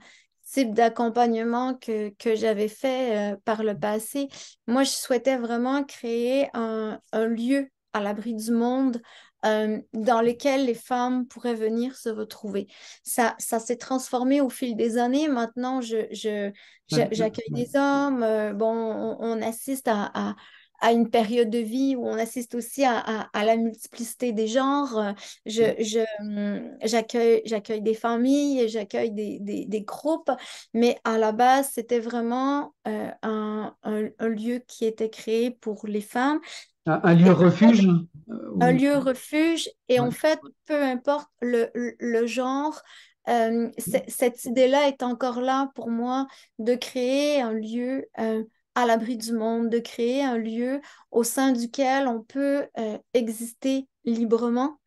types d'accompagnement que, j'avais fait euh, par le passé. Moi, je souhaitais vraiment créer un, un lieu à l'abri du monde, euh, dans lesquels les femmes pourraient venir se retrouver. Ça, ça s'est transformé au fil des années. Maintenant, j'accueille je, j'accueille des hommes. Euh, bon, on, assiste à, à une période de vie où on assiste aussi à, la multiplicité des genres. Mm. J'accueille je, des familles, j'accueille des, des, groupes, mais à la base, c'était vraiment euh, un, un, lieu qui était créé pour les femmes. Un, lieu refuge euh, Un lieu refuge, et en fait, peu importe le, le genre, euh, cette idée-là est encore là pour moi de créer un lieu à l'abri du monde, de créer un lieu au sein duquel on peut euh, exister librement.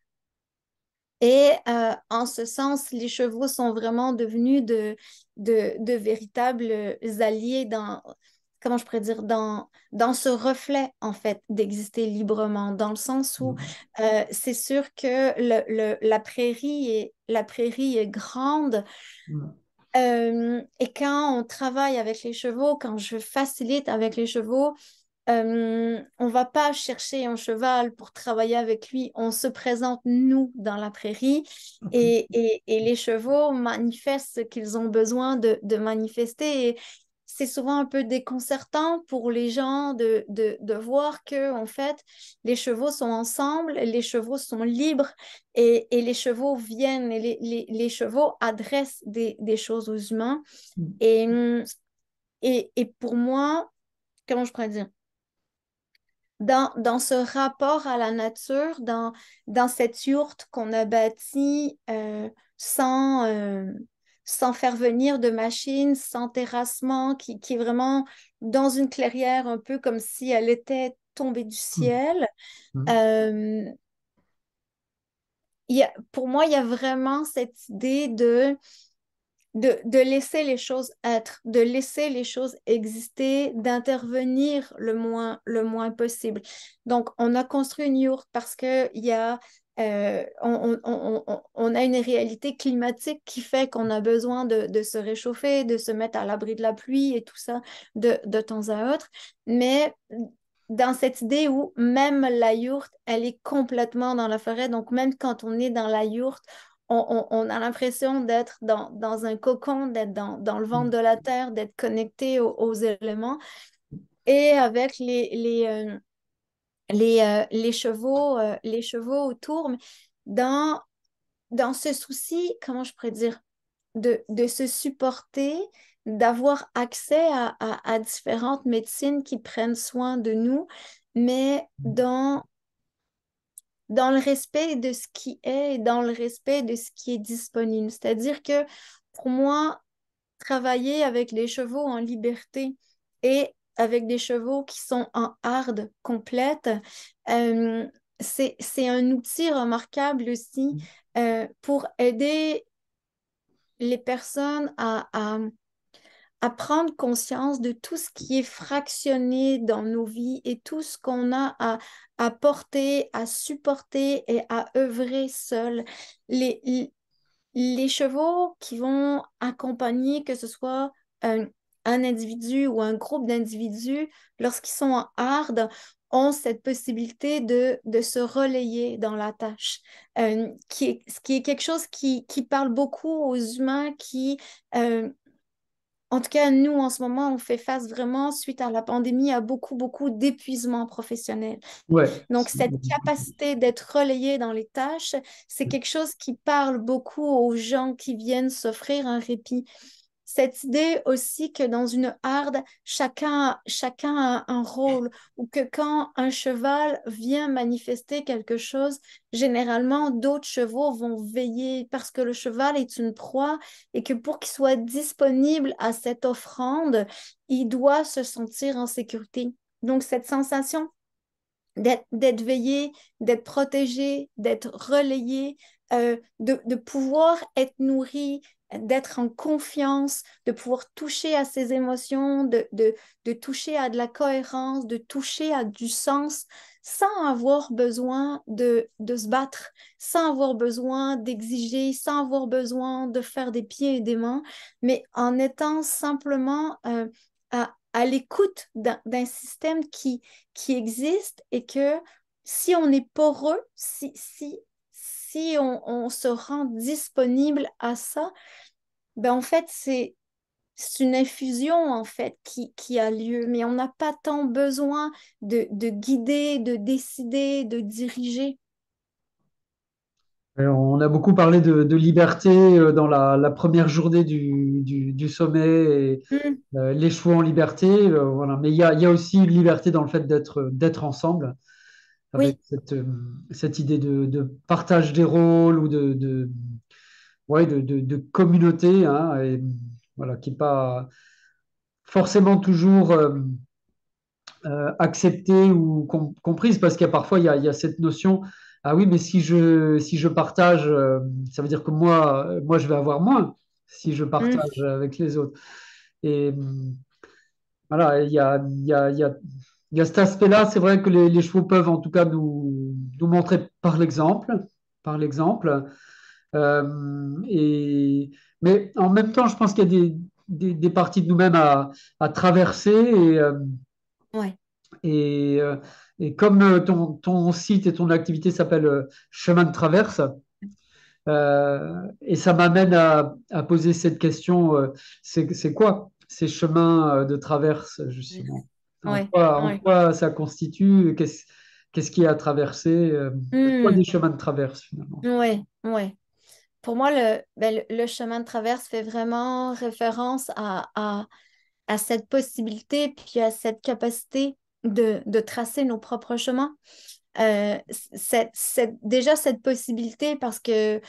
Et euh, en ce sens, les chevaux sont vraiment devenus de, de, véritables euh, alliés dans, comment je pourrais dire, dans, dans ce reflet, en fait, d'exister librement, dans le sens où mmh. c'est sûr que le, la, prairie est, la prairie est grande, mmh et quand on travaille avec les chevaux, quand je facilite avec les chevaux, on on va pas chercher un cheval pour travailler avec lui. On se présente, nous, dans la prairie. Et, les chevaux manifestent ce qu'ils ont besoin de, de manifester c'est souvent un peu déconcertant pour les gens de, de, de, voir que, en fait, les chevaux sont ensemble, les chevaux sont libres et, et les chevaux viennent, et les, les, les chevaux adressent des, des, choses aux humains. Mm. Et, mm, et, et pour moi, comment je pourrais dire dans, dans, ce rapport à la nature, dans, dans cette yourte qu'on a bâtie euh, sans, euh, sans faire venir de machines, sans terrassement, qui, qui, est vraiment dans une clairière, un peu comme si elle était tombée du mmh. ciel. Mmh. y a, pour moi, il y a vraiment cette idée de de, laisser les choses être, de laisser les choses exister, d'intervenir le moins, le moins possible. Donc, on a construit une yourte parce qu'il y a euh, on, a une réalité climatique qui fait qu'on a besoin de, se réchauffer, de se mettre à l'abri de la pluie et tout ça de, temps à autre. Mais dans cette idée où même la yourte, elle est complètement dans la forêt, donc même quand on est dans la yourte, on, a l'impression d'être dans, un cocon, d'être dans, le ventre mm. de la terre, d'être connecté aux, éléments. Et avec les, les, euh, euh, chevaux, euh, les chevaux autour, dans, dans ce souci, comment je pourrais dire, de, se supporter, d'avoir accès à différentes médecines qui prennent soin de nous, mais mm. dans dans le respect de ce qui est et dans le respect de ce qui est disponible. C'est-à-dire que pour moi, travailler avec les chevaux en liberté et avec des chevaux qui sont en hard complète, euh, c'est un outil remarquable aussi mmh. euh, pour aider les personnes à, à prendre conscience de tout ce qui est fractionné dans nos vies et tout ce qu'on a à, à, porter, à supporter et à œuvrer seul. Les, les chevaux qui vont accompagner, que ce soit un, individu ou un groupe d'individus, lorsqu'ils sont en hard, ont cette possibilité de, de se relayer dans la tâche, euh, qui ce qui est quelque chose qui, qui parle beaucoup aux humains qui, euh, en tout cas, nous, en ce moment, on fait face vraiment, suite à la pandémie, à beaucoup, beaucoup d'épuisement professionnel. Donc, cette capacité d'être relayé dans les tâches, c'est quelque chose qui parle beaucoup aux gens qui viennent s'offrir un répit cette idée aussi que dans une harde, chacun, chacun a un rôle, ou que quand un cheval vient manifester quelque chose, généralement, d'autres chevaux vont veiller parce que le cheval est une proie et que pour qu'il soit disponible à cette offrande, il doit se sentir en sécurité. Donc, cette sensation d'être veillé, d'être protégé, d'être relayé, euh, de, de, pouvoir être nourri, d'être en confiance, de pouvoir toucher à ses émotions, de, de, toucher à de la cohérence, de toucher à du sens, sans avoir besoin de, de se battre, sans avoir besoin d'exiger, sans avoir besoin de faire des pieds et des mains, mais en étant simplement euh, à, l'écoute d'un système qui, qui existe et que si on est poreux, si, si si on, se rend disponible à ça, ben en fait, c'est une infusion en fait qui, qui a lieu, mais on n'a pas tant besoin de, de, guider, de décider, de diriger. Euh, on a beaucoup parlé de, liberté euh, dans la, première journée du, du, sommet, mm. euh, les choix en liberté, voilà. mais il y a, y a, aussi une liberté dans le fait d'être ensemble avec cette, euh, cette, idée de, partage des rôles ou de, de, ouais, de, de communauté, hein, et, voilà, qui n'est pas forcément toujours euh, euh, acceptée ou comprise, parce qu'il y a parfois il y a, cette notion. Ah oui, mais si je, si je partage, ça veut dire que moi, moi, je vais avoir moins si je mmh. partage avec les autres. Et voilà, il y a, y a, il y a cet aspect-là, c'est vrai que les, chevaux peuvent en tout cas nous, montrer par l'exemple. Par l'exemple. Euh, et, mais en même temps, je pense qu'il y a des, parties de nous-mêmes à, traverser. Et, euh, euh, et, comme ton, site et ton activité s'appelle Chemin de traverse, et ça m'amène à, à, poser cette question, c'est quoi ces chemins de traverse, justement en, quoi, ça constitue, qu'est-ce qu'il qui a traversé traverser, euh, hmm. des chemins de traverse finalement. Oui, Pour moi, ben, le, le, chemin de traverse fait vraiment référence à, à, cette possibilité, puis à cette capacité de, de tracer nos propres chemins. Euh, déjà cette possibilité parce que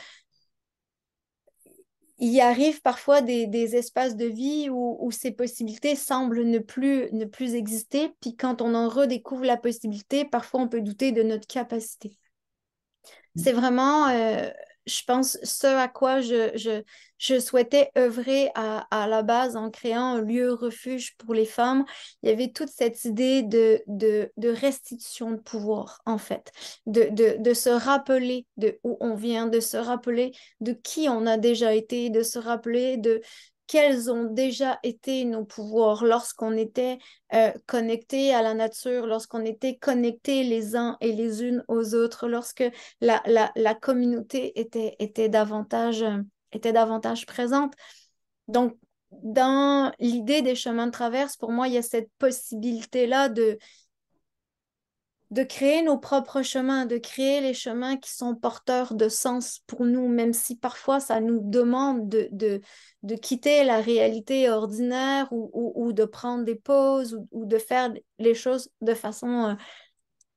il arrive parfois des, espaces de vie où, ces possibilités semblent ne plus, ne plus exister, puis quand on en redécouvre la possibilité, parfois on peut douter de notre capacité. Mmh. C'est vraiment euh, je pense, ce à quoi je, je, souhaitais œuvrer à, la base en créant un lieu refuge pour les femmes. Il y avait toute cette idée de, de, restitution de pouvoir, en fait, de, de, de, se rappeler de où on vient, de se rappeler de qui on a déjà été, de se rappeler de, quels ont déjà été nos pouvoirs lorsqu'on était euh, connecté à la nature, lorsqu'on était connecté les uns et les unes aux autres, lorsque la, communauté était, était, davantage, euh, était davantage présente. Donc, dans l'idée des chemins de traverse, pour moi, il y a cette possibilité-là de, de créer nos propres chemins, de créer les chemins qui sont porteurs de sens pour nous, même si parfois ça nous demande de, de, quitter la réalité ordinaire ou, de prendre des pauses ou, de faire les choses de façon euh,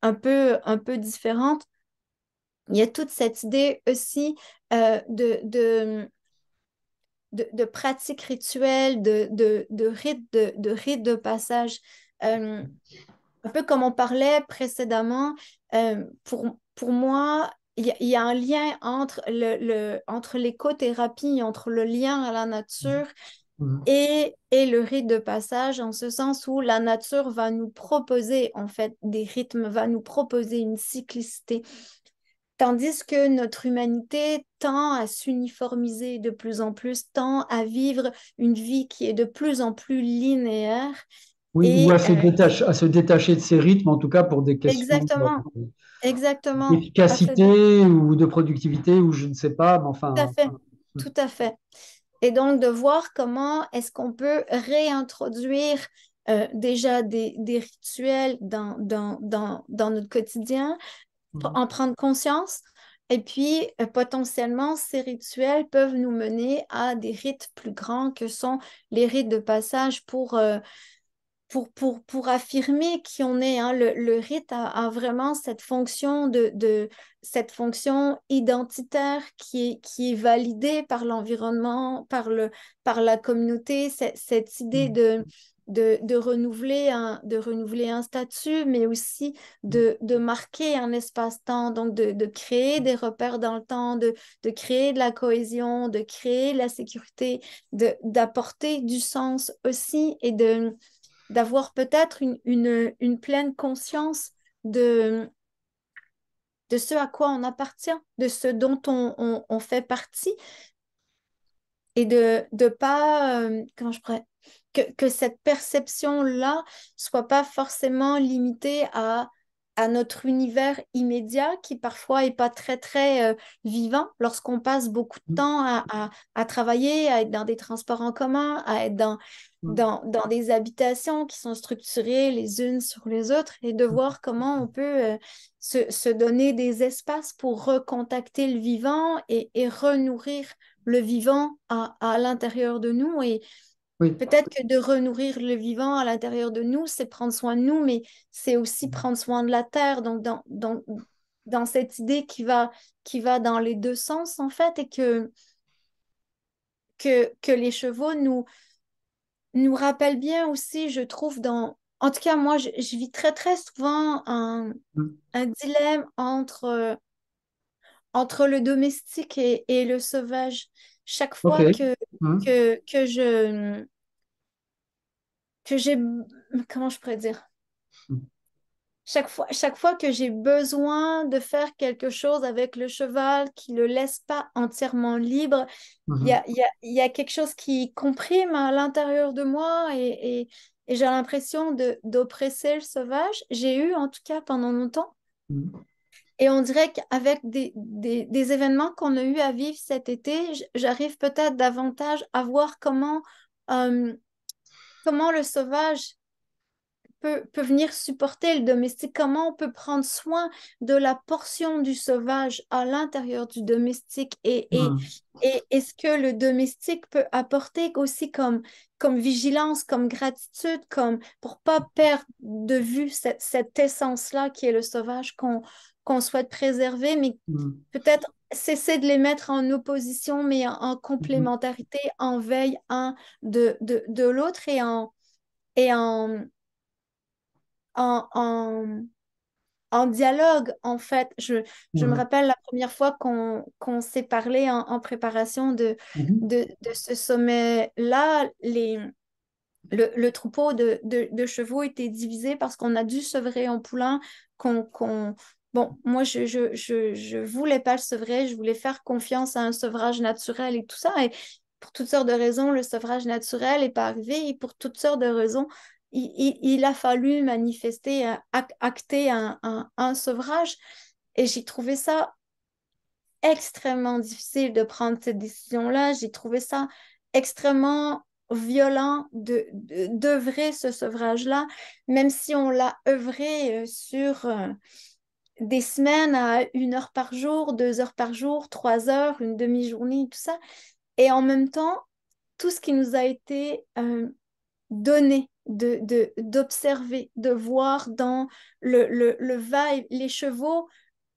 un peu, un peu différente. Il y a toute cette idée aussi euh, de, de de, de, pratiques rituelles, de, de, de rites de, rite de passage. Euh, un peu comme on parlait précédemment, euh, pour, pour moi, il y, a un lien entre, le, entre l'écothérapie, entre le lien à la nature mhm. et, et le rythme de passage, en ce sens où la nature va nous proposer en fait des rythmes, va nous proposer une cyclicité. Tandis que notre humanité tend à s'uniformiser de plus en plus, tend à vivre une vie qui est de plus en plus linéaire oui, ou à, se euh, détacher, à se détacher de ces rythmes, en tout cas pour des questions exactement, euh, exactement, d'efficacité ou de productivité, ou je ne sais pas, mais enfin. Tout à fait, tout à fait. Et donc de voir comment est-ce qu'on peut réintroduire euh, déjà des, des rituels dans, dans, dans, dans, notre quotidien, mmh. en prendre conscience. Et puis, potentiellement, ces rituels peuvent nous mener à des rites plus grands que sont les rites de passage pour, pour, pour, pour affirmer qui on est. Hein, le, le, rite a, vraiment cette fonction de, de, cette fonction identitaire qui est, qui est validée par l'environnement, par, le, par la communauté, cette, idée mmh. de, de, de, renouveler un, de renouveler un statut, mais aussi de, mmh. de marquer un espace-temps, donc de, de, créer des repères dans le temps, de, de créer de la cohésion, de créer la sécurité, d'apporter du sens aussi et de, d'avoir peut-être une, une, pleine conscience de, de ce à quoi on appartient, de ce dont on, fait partie, et de ne pas, euh, comment je pourrais, que, que cette perception-là soit pas forcément limitée à à notre univers immédiat qui parfois est pas très très euh, vivant lorsqu'on passe beaucoup de mmh. temps à, à, travailler, à être dans des transports en commun, à être dans, mmh. dans, dans, des habitations qui sont structurées les unes sur les autres et de mmh. voir comment on peut euh, se, se, donner des espaces pour recontacter le vivant et, et renourrir le vivant à, à l'intérieur de nous et, Peut-être que de renourrir le vivant à l'intérieur de nous, c'est prendre soin de nous, mais c'est aussi mmh. prendre soin de la terre. Donc, dans, cette idée qui va, qui va dans les deux sens, en fait, et que, que, les chevaux nous, nous rappellent bien aussi, je trouve, dans. En tout cas, moi, je, vis très, très souvent mmh. un, dilemme entre, entre le domestique et le sauvage. Chaque fois hein? que, que, je. que j'ai. Comment je pourrais dire mmh. chaque fois, chaque fois que j'ai besoin de faire quelque chose avec le cheval qui ne le laisse pas entièrement libre, mmh il y, a, quelque chose qui comprime à l'intérieur de moi et, et j'ai l'impression d'oppresser le sauvage. J'ai eu, en tout cas pendant longtemps, mmh. Et on dirait qu'avec des, événements qu'on a eu à vivre cet été, j'arrive peut-être davantage à voir comment, comment le sauvage peut, venir supporter le domestique, comment on peut prendre soin de la portion du sauvage à l'intérieur du domestique et, et, mmh. ce que le domestique peut apporter aussi comme, comme vigilance, comme gratitude, comme pour pas perdre de vue cette essence-là qui est le sauvage qu'on qu'on souhaite préserver, mais mm. peut-être cesser de les mettre en opposition, mais en, complémentarité, en veille un de, de, l'autre et en et en, en, dialogue, en fait. Je, me mm. rappelle la première fois qu'on s'est parlé en, préparation mm-hmm. de, de, ce sommet-là, les... Le, troupeau de, chevaux était divisé parce qu'on a dû sevrer en poulain, qu'on Bon, moi, je ne je, je, je, voulais pas le sevrer, je voulais faire confiance à un sevrage naturel et tout ça. Et pour toutes sortes de raisons, le sevrage naturel n'est pas arrivé. Et pour toutes sortes de raisons, il, il, a fallu manifester, euh, acter un, un, sevrage. Et j'ai trouvé ça extrêmement difficile de prendre cette décision-là. J'ai trouvé ça extrêmement violent de d'œuvrer ce sevrage-là, même si on l'a œuvré euh, sur... Euh, des semaines à une heure par jour, deux heures par jour, trois heures, une demi-journée, tout ça. Et en même temps, tout ce qui nous a été euh, donné de d'observer, de, voir dans le, le, le les chevaux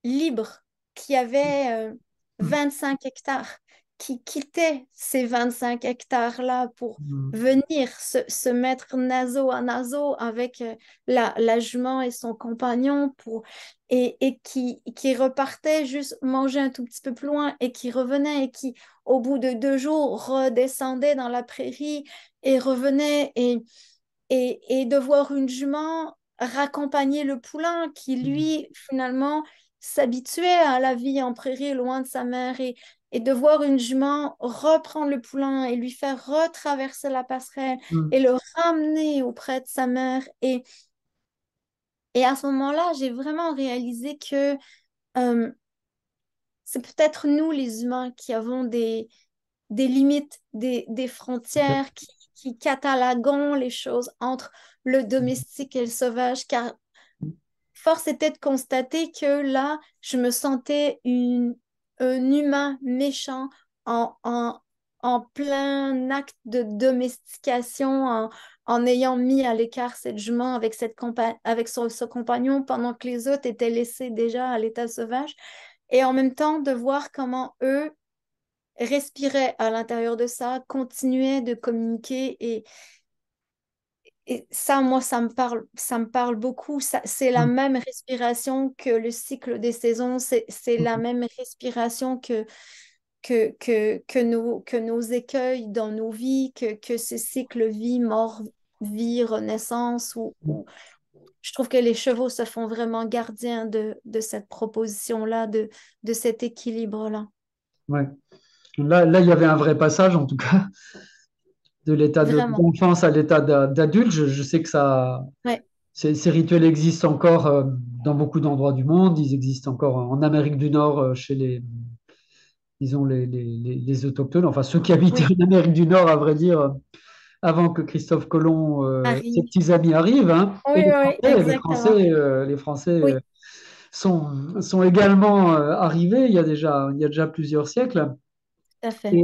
libres qui avaient 25 euh, mmh. hectares qui quittait ces 25 hectares-là pour mm. venir se, mettre naseau à naseau avec euh, la, la jument et son compagnon pour, et, qui, qui repartait juste manger un tout petit peu plus loin et qui revenait et qui, au bout de deux jours, redescendait dans la prairie et revenait et, et, et de voir une jument raccompagner le poulain qui, mm. lui, finalement, s'habituer à la vie en prairie loin de sa mère et, de voir une jument reprendre le poulain et lui faire retraverser la passerelle mm. et le ramener auprès de sa mère. Et, et à ce moment-là, j'ai vraiment réalisé que euh, c'est peut-être nous, les humains, qui avons des, des limites, des, frontières, qui, qui, les choses entre le domestique et le sauvage, car force de constater que là, je me sentais une, un humain méchant en, plein acte de domestication, en, ayant mis à l'écart cette jument avec, cette avec son, compagnon pendant que les autres étaient laissés déjà à l'état sauvage, et en même temps de voir comment eux respiraient à l'intérieur de ça, continuaient de communiquer et, et ça, moi, ça me parle, ça me parle beaucoup. C'est la mmh. même respiration que le cycle des saisons, c'est la même respiration que, que, que, que, nos, que nos écueils dans nos vies, que, que ce cycle vie, mort, vie, renaissance. je trouve que les chevaux se font vraiment gardiens de, de cette proposition-là, de, de cet équilibre-là. Oui. Là, là, il y avait un vrai passage, en tout cas de l'état d'enfance à l'état d'adulte. Je, sais que ça, ces, rituels existent encore euh, dans beaucoup d'endroits du monde. Ils existent encore euh, en Amérique du Nord euh, chez les, disons les, les, les, autochtones, enfin ceux qui habitaient l'Amérique en Amérique du Nord, à vrai dire, avant que Christophe Colomb, et ses petits amis arrivent. Hein. Oui, et les Français, les Français, sont, sont également arrivés il y, a déjà, il y a déjà plusieurs siècles. Et,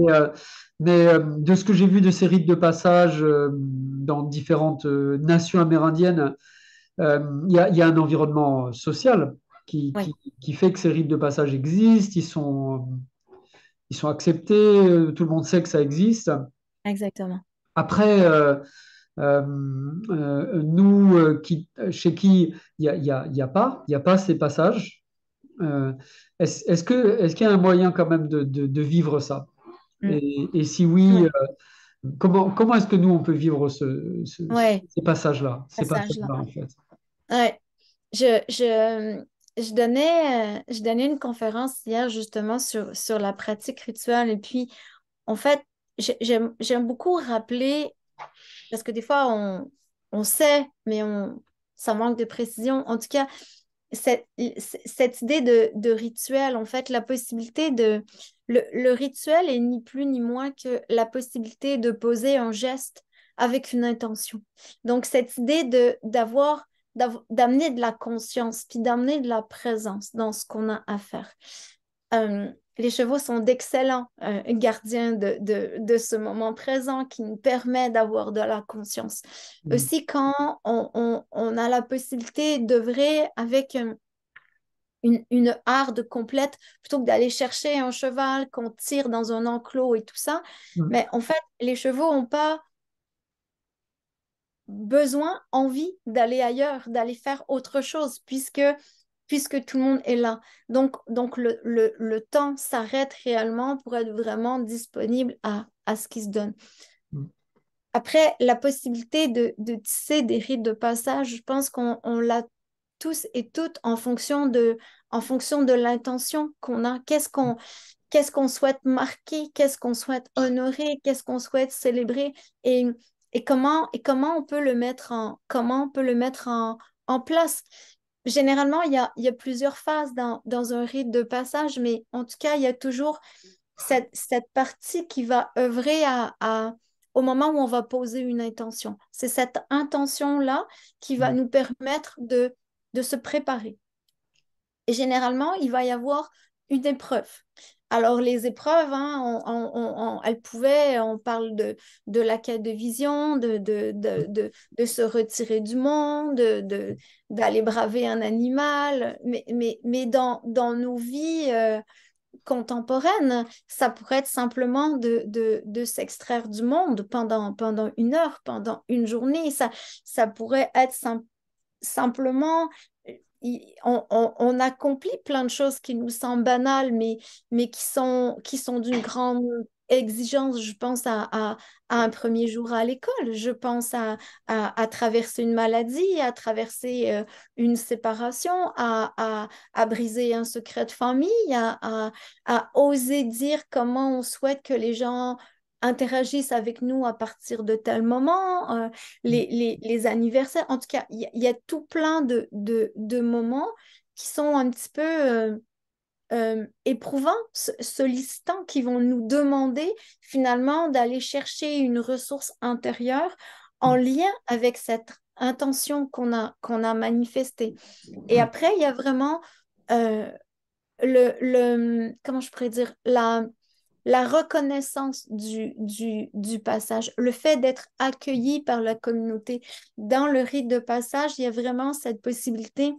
mais euh, de ce que j'ai vu de ces rites de passage euh, dans différentes euh, nations amérindiennes, il y, a un environnement social qui, fait que ces rites de passage existent, ils sont, acceptés, tout le monde sait que ça existe. Exactement. Après, nous, chez qui il n'y a, y a, a, pas, ces passages, est-ce qu'il y a un moyen quand même de vivre ça Mm. Et, si oui, euh, comment, comment est-ce que nous, on peut vivre ce, ce, ces passages-là -là, en fait. ouais. je, je, je, donnais, euh, je donnais une conférence hier justement sur, sur la pratique rituelle. Et puis, en fait, j'aime beaucoup rappeler, parce que des fois, on, on sait, mais on, ça manque de précision. En tout cas, cette, cette idée de, de, rituel, en fait, la possibilité de, le, rituel est ni plus ni moins que la possibilité de poser un geste avec une intention. Donc cette idée de d'avoir d'amener de la conscience puis d'amener de la présence dans ce qu'on a à faire. Euh, les chevaux sont d'excellents euh, gardiens de, ce moment présent qui nous permet d'avoir de la conscience. Mmh. Aussi, quand on, a la possibilité d'œuvrer avec une, harde complète plutôt que d'aller chercher un cheval qu'on tire dans un enclos et tout ça. Mais en fait, les chevaux n'ont pas besoin, envie d'aller ailleurs, d'aller faire autre chose, puisque, puisque tout le monde est là. Donc, donc le, temps s'arrête réellement pour être vraiment disponible à, à ce qui se donne. Après, la possibilité de, de tisser des rites de passage, je pense qu'on l'a tous et toutes en fonction de, en fonction de l'intention qu'on a. Qu'est-ce qu'on qu'est-ce qu'on souhaite marquer, qu'est-ce qu'on souhaite honorer, qu'est-ce qu'on souhaite célébrer et, et, comment, et comment on peut le mettre en, comment on peut le mettre en, place. Généralement, il y a, il y a plusieurs phases dans, dans, un rite de passage, mais en tout cas, il y a toujours cette, cette partie qui va œuvrer à, au moment où on va poser une intention. C'est cette intention-là qui va mmh. nous permettre de de se préparer. Et généralement, il va y avoir une épreuve. Alors les épreuves, hein, on, elles pouvaient, on parle de, de la quête de vision, de, de, se retirer du monde, d'aller braver un animal, mais, mais, dans, dans, nos vies euh, contemporaines, ça pourrait être simplement de, s'extraire du monde pendant, pendant une heure, pendant une journée, ça, ça pourrait être simplement, simplement, euh, on, accomplit plein de choses qui nous semblent banales, mais, mais qui sont, qui sont d'une grande exigence, je pense à, un premier jour à l'école, je pense à, traverser une maladie, à traverser euh, une séparation, à, briser un secret de famille, à, oser dire comment on souhaite que les gens interagissent avec nous à partir de tel moment, euh, mm. les, anniversaires. En tout cas, il y, a tout plein de, de, moments qui sont un petit peu euh, euh, éprouvants, sollicitants, qui vont nous demander finalement d'aller chercher une ressource intérieure en mm. lien avec cette intention qu'on a, qu'on a manifestée. Et mm. après, il y a vraiment le, le, comment je pourrais dire, la, la reconnaissance du, du, passage, le fait d'être accueilli par la communauté. Dans le rite de passage, il y a vraiment cette possibilité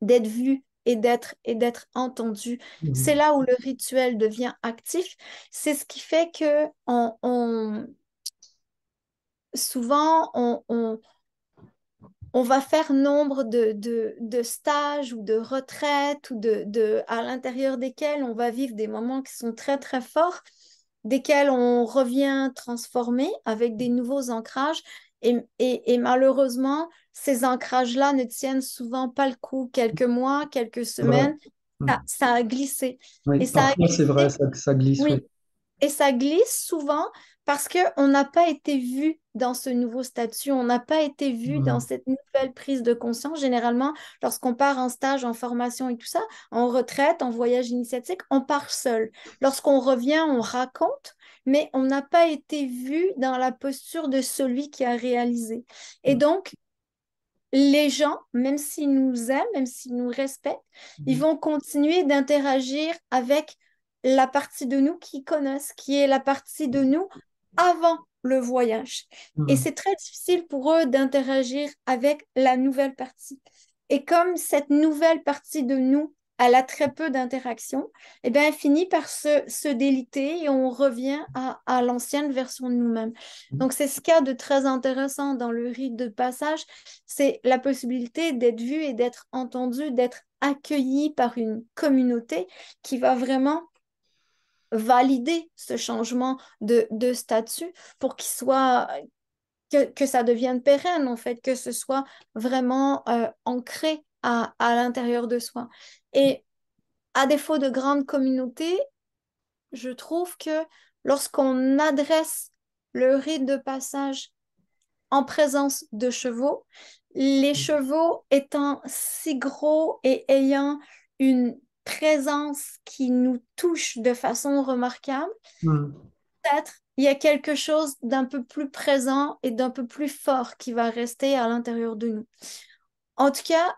d'être vu, et d'être et d'être entendu. Mhm. C'est là où le rituel devient actif. C'est ce qui fait que on, souvent on, on va faire nombre de, stages ou de retraites ou de, à l'intérieur desquels on va vivre des moments qui sont très très forts, desquels on revient transformé avec des nouveaux ancrages. Et, malheureusement, ces ancrages-là ne tiennent souvent pas le coup. Quelques mois, quelques semaines, mmh. ça, a glissé. Oui, c'est vrai, ça, glisse. Et ça glisse souvent parce qu'on n'a pas été vu dans ce nouveau statut, on n'a pas été vu dans cette nouvelle prise de conscience. Généralement, lorsqu'on part en stage, en formation et tout ça, en retraite, en voyage initiatique, on part seul. Lorsqu'on revient, on raconte, mais on n'a pas été vu dans la posture de celui qui a réalisé. Et mm. donc, les gens, même s'ils nous aiment, même s'ils nous respectent, ils mm-hmm. vont continuer d'interagir avec la partie de nous qu'ils connaissent, qui est la partie de mm. nous avant le voyage. Et hmm. c'est très difficile pour eux d'interagir avec la nouvelle partie. Et comme cette nouvelle partie de nous, elle a très peu d'interactions, et eh elle finit par se, déliter et on revient à, à l'ancienne version de nous-mêmes. Hmm. Donc, c'est ce qu'il y a de très intéressant dans le rite de passage, c'est la possibilité d'être vu et d'être entendu, d'être accueilli par une communauté qui va vraiment valider ce changement de, statut pour qu'il soit que, ça devienne pérenne en fait, que ce soit vraiment euh, ancré à, à l'intérieur de soi. Et à défaut de grandes communautés, je trouve que lorsqu'on adresse le rite de passage en présence de chevaux, les mmh. chevaux étant si gros et ayant une présence qui nous touche de façon remarquable, hmm. peut-être il y a quelque chose d'un peu plus présent et d'un peu plus fort qui va rester à l'intérieur de nous. En tout cas,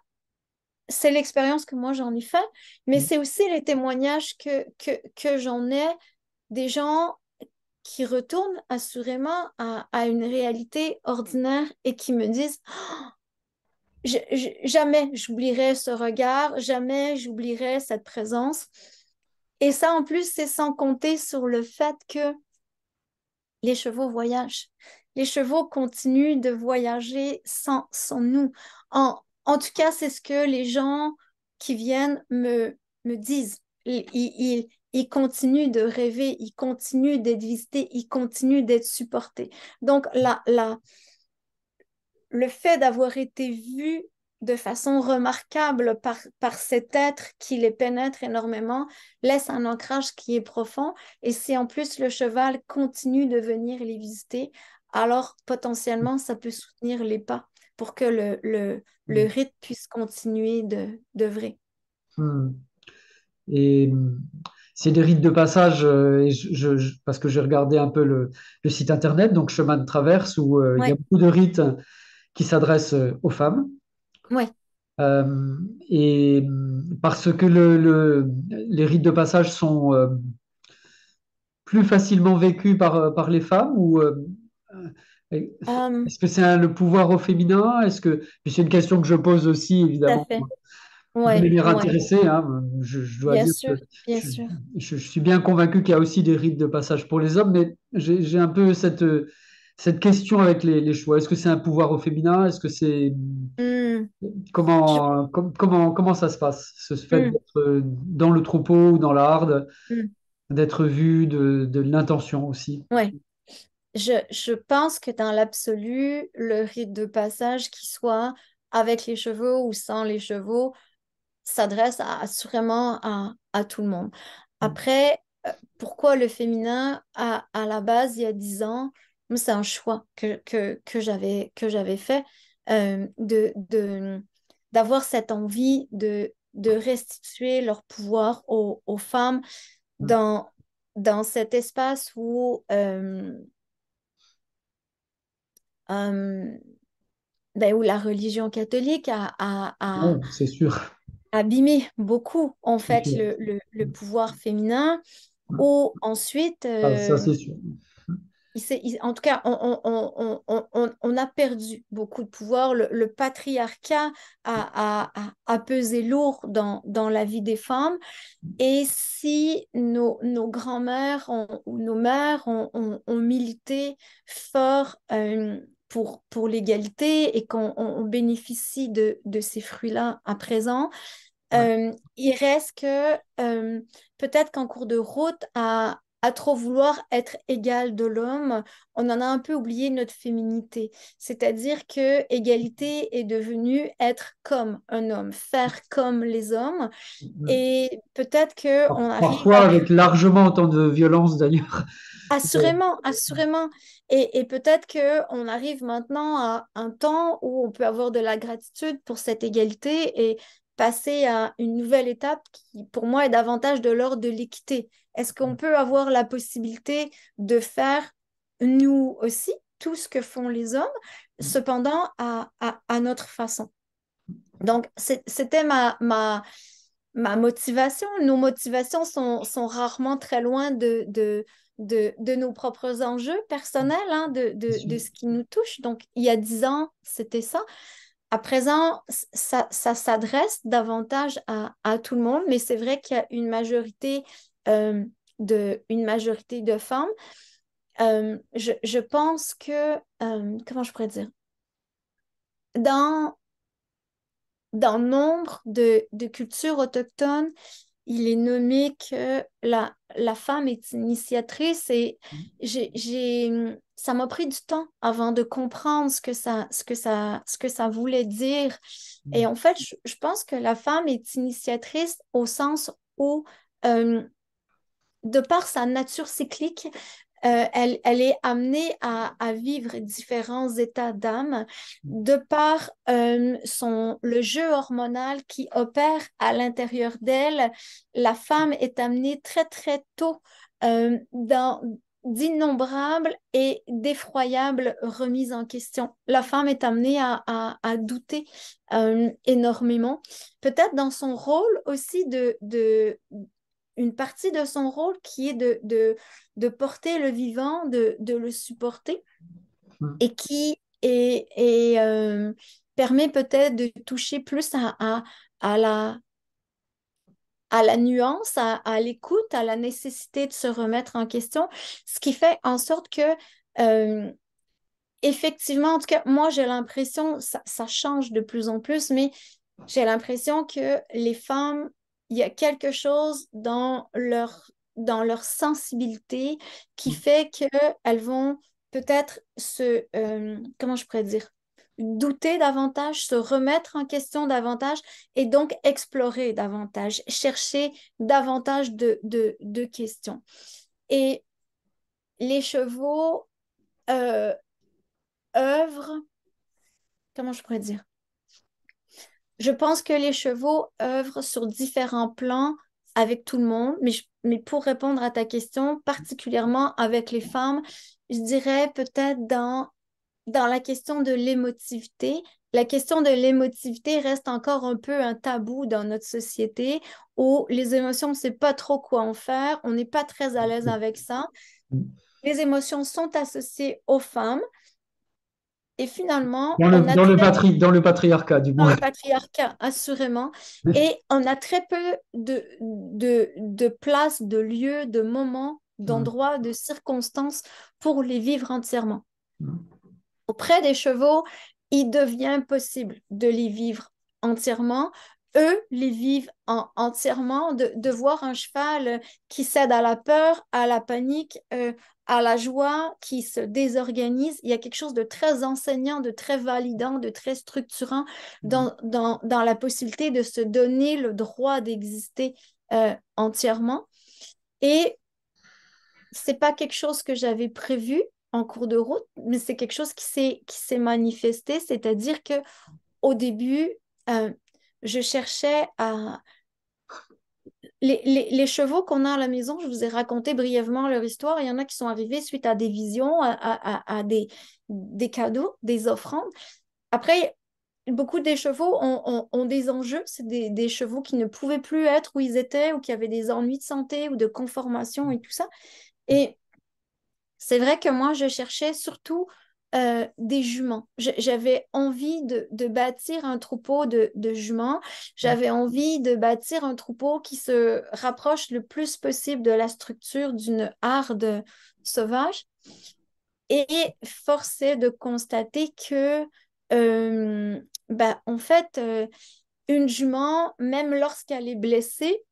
c'est l'expérience que moi j'en ai fait, mais hmm. c'est aussi les témoignages que, que, j'en ai des gens qui retournent assurément à, une réalité ordinaire et qui me disent oh, jamais j'oublierai ce regard, jamais j'oublierai cette présence. Et ça, en plus, c'est sans compter sur le fait que les chevaux voyagent. Les chevaux continuent de voyager sans, sans nous. En, en tout cas, c'est ce que les gens qui viennent me, me disent. Ils, ils, ils continuent de rêver, ils continuent d'être visités, ils continuent d'être supportés. Donc, là, la, le fait d'avoir été vu de façon remarquable par, cet être qui les pénètre énormément, laisse un ancrage qui est profond. Et si en plus le cheval continue de venir les visiter, alors potentiellement ça peut soutenir les pas pour que le, le, le mm. rite puisse continuer de, vrai. Mm. Et mm, c'est des rites de passage, euh, parce que j'ai regardé un peu le, site internet, donc Chemin de Traverse, où euh, il y a beaucoup de rites qui s'adresse euh, aux femmes. Ouais. Euh, et mm, parce que les rites de passage sont euh, plus facilement vécus par, les femmes ou est-ce que c'est le pouvoir au féminin Est-ce que c'est une question que je pose aussi évidemment Ouais, je, bien sûr, je, suis bien convaincu qu'il y a aussi des rites de passage pour les hommes, mais j'ai un peu cette cette question avec les, choix. Est-ce que c'est un pouvoir au féminin Est-ce que c'est hmm. comment, comment comment ça se passe ce fait hmm. d'être dans le troupeau ou dans l'arde, hmm. d'être vu de, l'intention aussi. Ouais. Je, pense que dans l'absolu, le rite de passage qu'il soit avec les chevaux ou sans les chevaux s'adresse assurément à, à, tout le monde. Après, euh, pourquoi le féminin à, à la base, il y a dix ans, c'est un choix que, que, que j'avais fait euh, d'avoir cette envie de, de restituer leur pouvoir aux, femmes mmh. dans, dans cet espace euh, euh, ben, où la religion catholique a, a, oh, abîmé beaucoup en fait le, mmh. pouvoir féminin ou ensuite ah, sûr en tout cas, on, a perdu beaucoup de pouvoir. Le, patriarcat a, pesé lourd dans, la vie des femmes. Et si nos, grands-mères ou nos mères ont, milité fort euh, pour, l'égalité et qu'on bénéficie de, ces fruits-là à présent, euh, il reste que euh, peut-être qu'en cours de route, à, à trop vouloir être égal de l'homme, on en a un peu oublié notre féminité. C'est-à-dire que égalité est devenue être comme un homme, faire comme les hommes. Et peut-être que on arrive parfois avec largement autant de violence d'ailleurs. [laughs] Assurément, assurément. Et, peut-être que on arrive maintenant à un temps où on peut avoir de la gratitude pour cette égalité et passer à une nouvelle étape qui, pour moi, est davantage de l'ordre de l'équité. Est-ce qu'on mm. peut avoir la possibilité de faire, nous aussi, tout ce que font les hommes, mm. cependant à, notre façon Donc, c'était ma, ma, motivation. Nos motivations sont, sont rarement très loin de, de, de, nos propres enjeux personnels, hein, de, de, de, ce qui nous touche. Donc, il y a dix ans, c'était ça à présent, ça, s'adresse davantage à, tout le monde, mais c'est vrai qu'il y a une majorité, euh, de, une majorité de femmes. Euh, je, pense que, euh, comment je pourrais dire, dans, dans nombre de, cultures autochtones, il est nommé que la, la femme est initiatrice et mmh. j'ai ça m'a pris du temps avant de comprendre ce que ça, ce que ça, ce que ça voulait dire. Mm. Et en fait, je, pense que la femme est initiatrice au sens où, euh, de par sa nature cyclique, euh, elle, elle, est amenée à, vivre différents états d'âme mm. de par euh, son, le jeu hormonal qui opère à l'intérieur d'elle. La mm. femme est amenée très très tôt dans, d'innombrables et d'effroyables remises en question. La femme est amenée à, douter euh, énormément. Peut-être dans son rôle aussi de, de, une partie de son rôle qui est de, de, porter le vivant, de, le supporter, mm. et qui et, euh, permet peut-être de toucher plus à, à la à la nuance, à, l'écoute, à la nécessité de se remettre en question, ce qui fait en sorte que, euh, effectivement, en tout cas, moi, j'ai l'impression, ça, change de plus en plus, mais j'ai l'impression que les femmes, il y a quelque chose dans leur, dans leur sensibilité qui mmh. fait qu'elles vont peut-être se, euh, comment je pourrais dire, douter davantage, se remettre en question davantage et donc explorer davantage, chercher davantage de, questions. Et les chevaux euh, œuvrent, comment je pourrais dire Je pense que les chevaux œuvrent sur différents plans avec tout le monde, mais, mais pour répondre à ta question, particulièrement avec les femmes, je dirais peut-être dans dans la question de l'émotivité, la question de l'émotivité reste encore un peu un tabou dans notre société où les émotions, on ne sait pas trop quoi en faire, on n'est pas très à l'aise avec ça. Les émotions sont associées aux femmes. Et finalement. Dans le, patriarcat, du moins. Dans le patriarcat, assurément. Et on a très peu de, de, de places, de lieux, de moments, mm. d'endroits, de circonstances pour les vivre entièrement. Mm auprès des chevaux, il devient possible de les vivre entièrement. Eux les vivent entièrement, de, voir un cheval qui cède à la peur, à la panique, euh, à la joie, qui se désorganise. Il y a quelque chose de très enseignant, de très validant, de très structurant mmh. dans, la possibilité de se donner le droit d'exister euh, entièrement. Et c'est pas quelque chose que j'avais prévu, en cours de route, mais c'est quelque chose qui s'est, manifesté, c'est-à-dire que au début, euh, je cherchais à... Les, chevaux qu'on a à la maison, je vous ai raconté brièvement leur histoire. Il y en a qui sont arrivés suite à des visions, à, des, cadeaux, des offrandes. Après, beaucoup des chevaux ont, des enjeux. C'est des, des, chevaux qui ne pouvaient plus être où ils étaient ou qui avaient des ennuis de santé ou de conformation et tout ça. Et c'est vrai que moi, je cherchais surtout euh, des juments. J'avais envie de, de, bâtir un troupeau de, de juments. J'avais envie de bâtir un troupeau qui se rapproche le plus possible de la structure d'une harde sauvage. Et force de constater que, euh, bah, en fait, euh, une jument, même lorsqu'elle est blessée,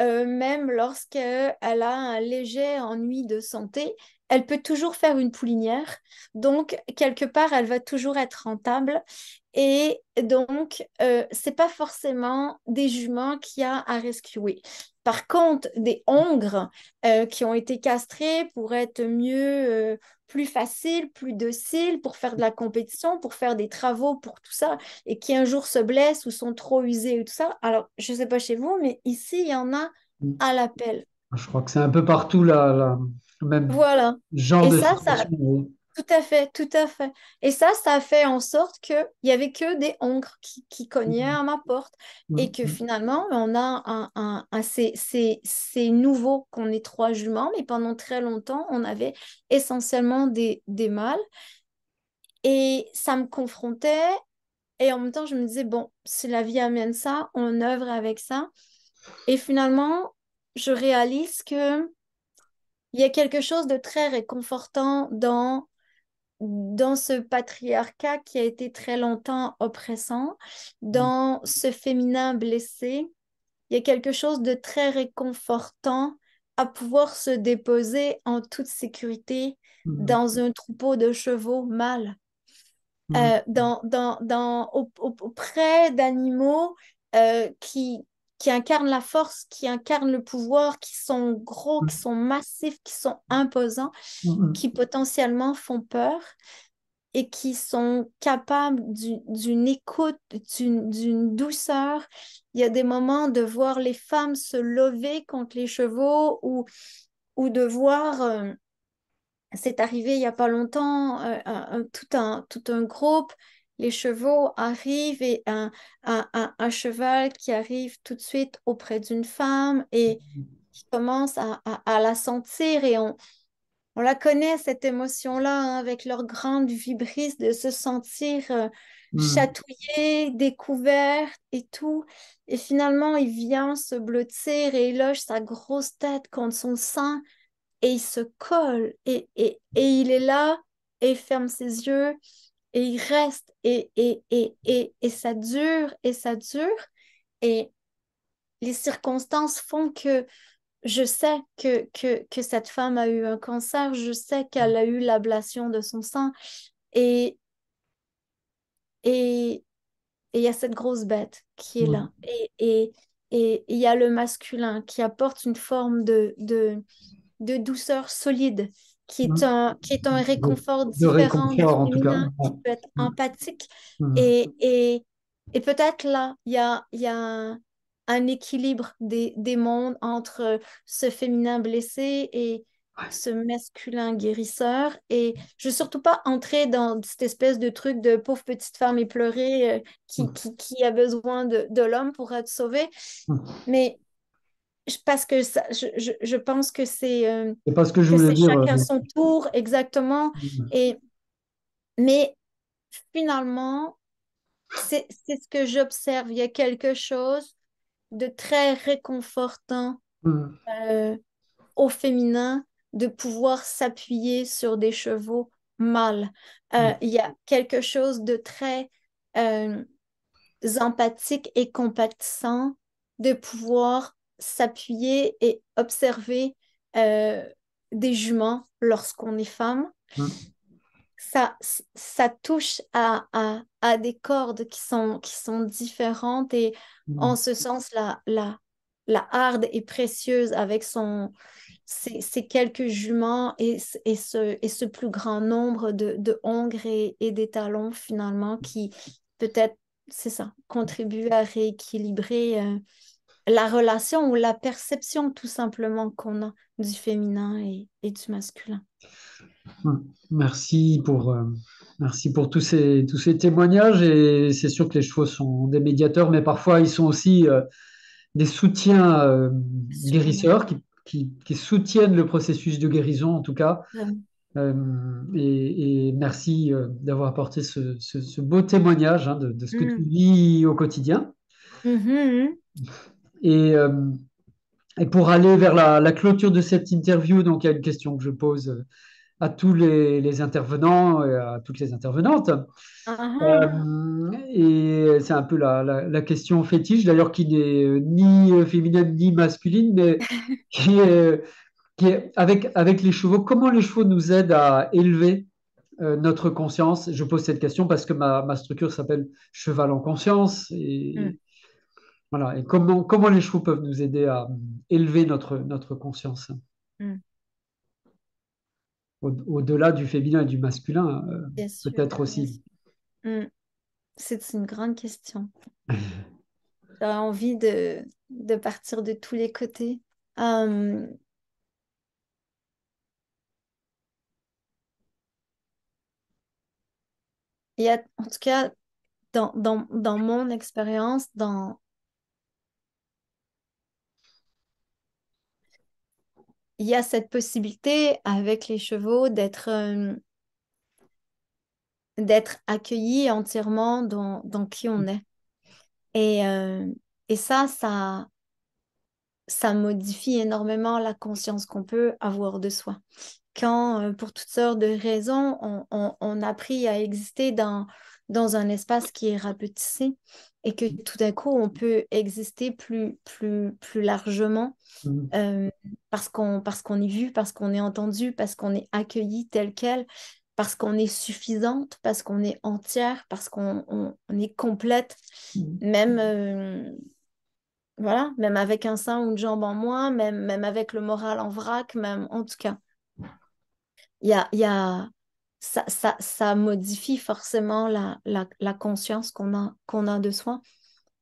euh, même lorsqu'elle a un léger ennui de santé, elle peut toujours faire une poulinière. Donc, quelque part, elle va toujours être rentable. Et donc, euh, c'est pas forcément des juments qu'il y a à rescuer. Par contre, des hongres euh, qui ont été castrés pour être mieux, euh, plus faciles, plus dociles, pour faire de la compétition, pour faire des travaux, pour tout ça, et qui un jour se blessent ou sont trop usés ou tout ça. Alors, je ne sais pas chez vous, mais ici, il y en a mm. à l'appel. Je crois que c'est un peu partout là. La voilà. ça, Tout à fait, tout à fait. Et ça, ça a fait en sorte qu'il n'y avait que des ongles qui, qui cognaient à ma porte et que finalement, on a un... un, C'est nouveau qu'on est trois juments, mais pendant très longtemps, on avait essentiellement des, des mâles. Et ça me confrontait. Et en même temps, je me disais, bon, si la vie amène ça, on œuvre avec ça. Et finalement, je réalise que il y a quelque chose de très réconfortant dans dans ce patriarcat qui a été très longtemps oppressant, mm. dans ce féminin blessé, il y a quelque chose de très réconfortant à pouvoir se déposer en toute sécurité mm. dans un troupeau de chevaux mâles, mm. euh, dans, dans, dans, auprès d'animaux euh, qui, qui incarnent la force, qui incarnent le pouvoir, qui sont gros, qui sont massifs, qui sont imposants, mm-hmm. qui potentiellement font peur et qui sont capables d'une écoute, d'une douceur. Il y a des moments de voir les femmes se lever contre les chevaux ou, ou de voir... Euh, c'est arrivé il n'y a pas longtemps, euh, tout, un, tout un groupe les chevaux arrivent et un, cheval qui arrive tout de suite auprès d'une femme et qui commence à, la sentir et on, la connaît cette émotion-là hein, avec leur grande vibrisse de se sentir euh, hmm. chatouillé, découvert découverte et tout. Et finalement, il vient se blottir et il loge sa grosse tête contre son sein et il se colle et, et il est là et il ferme ses yeux et il reste et, et, et, et, et ça dure et ça dure. Et les circonstances font que je sais que, que, que cette femme a eu un cancer, je sais qu'elle a eu l'ablation de son sein, et et il y a cette grosse bête qui est là et et et il y a le masculin qui apporte une forme de, de, de douceur solide qui est hein? un, qui est un réconfort différent féminin, qui peut être mmh. empathique. Mmh. Et, peut-être là, il y a, y a un, équilibre des, mondes entre euh, ce féminin blessé et ce masculin guérisseur. Et je veux surtout pas entrer dans cette espèce de truc de pauvre petite femme éplorée euh, qui, mmh. qui, qui, a besoin de, l'homme pour être sauvée. Mais parce que ça, je, je, pense que c'est euh, parce que, je voulais dire, euh, chacun son tour exactement mm. et mais finalement c'est ce que j'observe il y a quelque chose de très réconfortant mm. euh, au féminin de pouvoir s'appuyer sur des chevaux mâles mm. il y a quelque chose de très empathique et compatissant de pouvoir s'appuyer et observer euh, des juments lorsqu'on est femme. Hum. Ça, ça touche à, des cordes qui sont, qui sont différentes et hum. en ce sens, la, la harde est précieuse avec son, ces, quelques juments et, ce, et ce plus grand nombre de, de hongres et, d'étalons des talons finalement qui peut-être, c'est ça, contribuent à rééquilibrer euh, la relation ou la perception tout simplement qu'on a du féminin et, du masculin. Hum, merci pour, euh, merci pour tous, ces, tous ces témoignages et c'est sûr que les chevaux sont des médiateurs, mais parfois ils sont aussi euh, des soutiens euh, guérisseurs qui, qui, soutiennent le processus de guérison en tout cas. Hum, et, merci d'avoir apporté ce, ce, beau témoignage hein, de, ce que hum. tu vis au quotidien. Mm-hmm. Euh, et, pour aller vers la, clôture de cette interview, donc il y a une question que je pose euh, à tous les, intervenants et à toutes les intervenantes. Uh-huh. Euh, et c'est un peu la, la, question fétiche, d'ailleurs, qui n'est ni féminine ni masculine, mais [laughs] qui est, avec, avec les chevaux, comment les chevaux nous aident à élever notre conscience Je pose cette question parce que ma, structure s'appelle Cheval en conscience. Et, mm et comment, comment les chevaux peuvent nous aider à euh, élever notre, notre conscience mm. Au-delà du féminin et du masculin, euh, peut-être aussi. Mm. C'est une grande question. [laughs] J'aurais envie de, partir de tous les côtés. Hum. Il en tout cas, dans, dans mon expérience, dans, il y a cette possibilité avec les chevaux d'être euh, accueillis entièrement dans, qui on mmh. est. Euh, et, ça, ça, ça modifie énormément la conscience qu'on peut avoir de soi. Quand, euh, pour toutes sortes de raisons, on, on, on a appris à exister dans, dans un espace qui est rapetissé et que mm. tout d'un coup on peut exister plus plus plus largement mm. euh, parce qu'on parce qu'on est vu parce qu'on est entendu parce qu'on est accueilli tel quel parce qu'on est suffisante parce qu'on est entière parce qu'on est complète mm. même euh, voilà même avec un sein ou une jambe en moins même même avec le moral en vrac même en tout cas il y a ça, ça, modifie forcément la, conscience qu'on a, qu'on a de soi.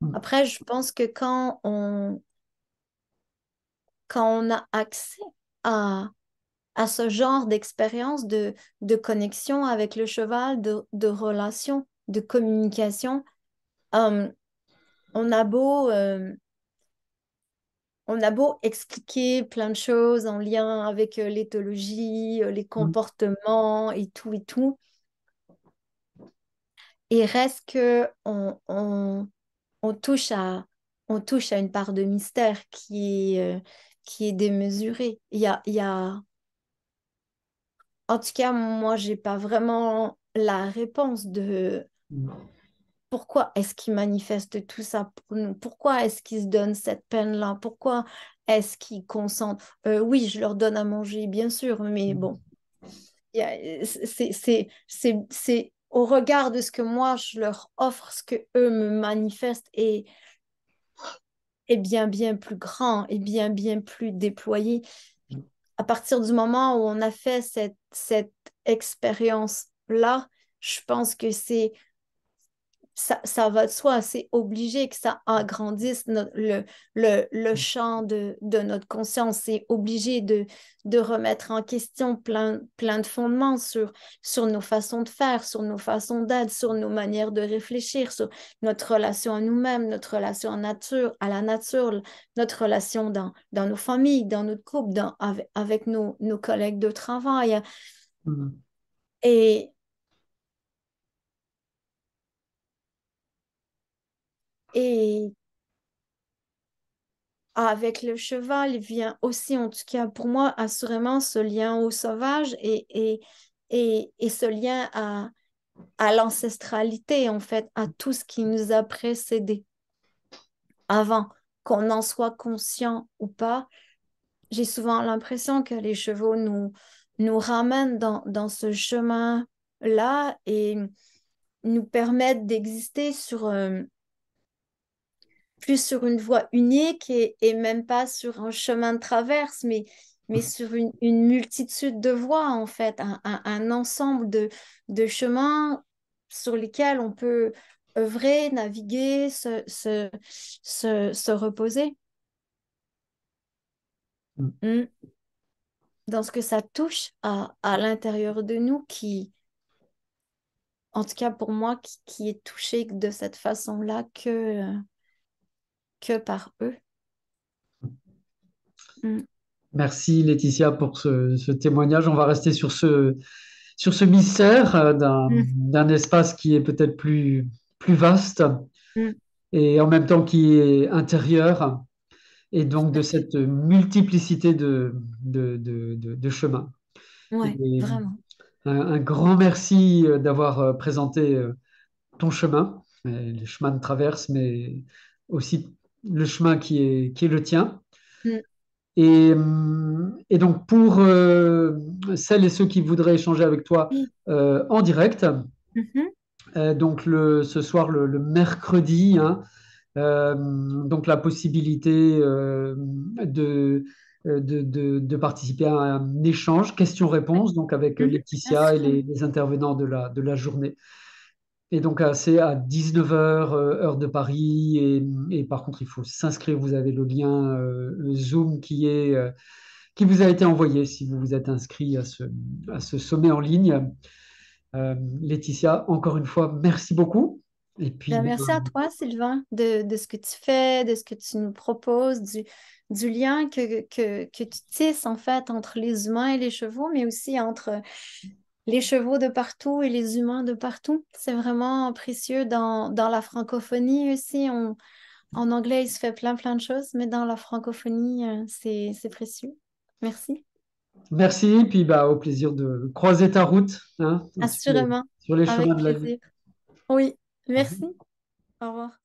Mm. Après, je pense que quand on, quand on a accès à, à ce genre d'expérience de, de connexion avec le cheval, de, de relation, de communication, euh, on a beau euh, on a beau expliquer plein de choses en lien avec euh, l'éthologie, euh, les mmh. comportements et tout et tout. Et reste que on, on, touche à, on touche à une part de mystère qui est, euh, qui est démesurée. Il y a, y a... En tout cas, moi, j'ai pas vraiment la réponse de pourquoi est-ce qu'il manifeste tout ça pour nous Pourquoi est-ce qu'il se donne cette peine-là Pourquoi est-ce qu'il consentent euh, Oui, je leur donne à manger, bien sûr, mais mmh. bon, c'est au regard de ce que moi je leur offre, ce que eux me manifestent et est bien bien plus grand et bien bien plus déployé. Mmh. À partir du moment où on a fait cette, cette expérience-là, je pense que c'est ça, va de soi, c'est obligé que ça agrandisse le, le, mm. champ de, notre conscience, c'est obligé de, de remettre en question plein, plein de fondements sur, sur nos façons de faire, sur nos façons d'être, sur nos manières de réfléchir, sur notre relation à nous-mêmes, notre relation à, nature, à la nature, notre relation dans, dans nos familles, dans notre couple, dans, avec, nos, collègues de travail. Mm. Et Et avec le cheval il vient aussi, en tout cas pour moi, assurément ce lien au sauvage et, et, et, et ce lien à, à l'ancestralité, en fait, à tout ce qui nous a précédés avant qu'on en soit conscient ou pas. J'ai souvent l'impression que les chevaux nous, nous ramènent dans, dans ce chemin-là et nous permettent d'exister sur, euh, plus sur une voie unique et, même pas sur un chemin de traverse, mais, mais sur une, multitude de voies, en fait, un, ensemble de, chemins sur lesquels on peut œuvrer, naviguer, se, reposer. Mm. Mm. Dans ce que ça touche à, l'intérieur de nous qui, en tout cas pour moi, qui, qui est touché de cette façon-là que euh, que par eux. Hmm. Merci Laetitia pour ce, témoignage. On va rester sur ce, sur ce mystère euh, hmm. d'un, espace qui est peut-être plus, plus vaste hmm. et en même temps qui est intérieur et donc de cette multiplicité de, de, de, chemins. vraiment. Un, grand merci euh, d'avoir euh, présenté ton chemin, le chemin de traverse, mais aussi le chemin qui est, qui le tien. Mm. Et, euh, et, donc, pour euh, celles et ceux qui voudraient échanger avec toi mm. euh, en direct, mm-hmm. donc le, ce soir, le, mercredi, hein, donc la possibilité de, de, participer à un échange, questions-réponses, mm. donc avec Laetitia et les, les intervenants de la, de la journée. Et donc, euh, c'est à 19h, euh, heure de Paris. Et, par contre, il faut s'inscrire. Vous avez le lien euh, Zoom qui, est, qui vous a été envoyé si vous vous êtes inscrit à ce, à ce sommet en ligne. Laetitia, encore une fois, merci beaucoup. Et puis, ben, merci à toi, Sylvain, de, de, ce que tu fais, de ce que tu nous proposes, du, du lien que, que, que tu tisses en fait entre les humains et les chevaux, mais aussi entre les chevaux de partout et les humains de partout. C'est vraiment précieux dans, dans, la francophonie aussi. On, en anglais, il se fait plein, plein de choses, mais dans la francophonie, euh, c'est précieux. Merci. Merci, puis bah, au plaisir de croiser ta route. Hein, Assurément. Sur les, sur de la Oui, merci. Au revoir.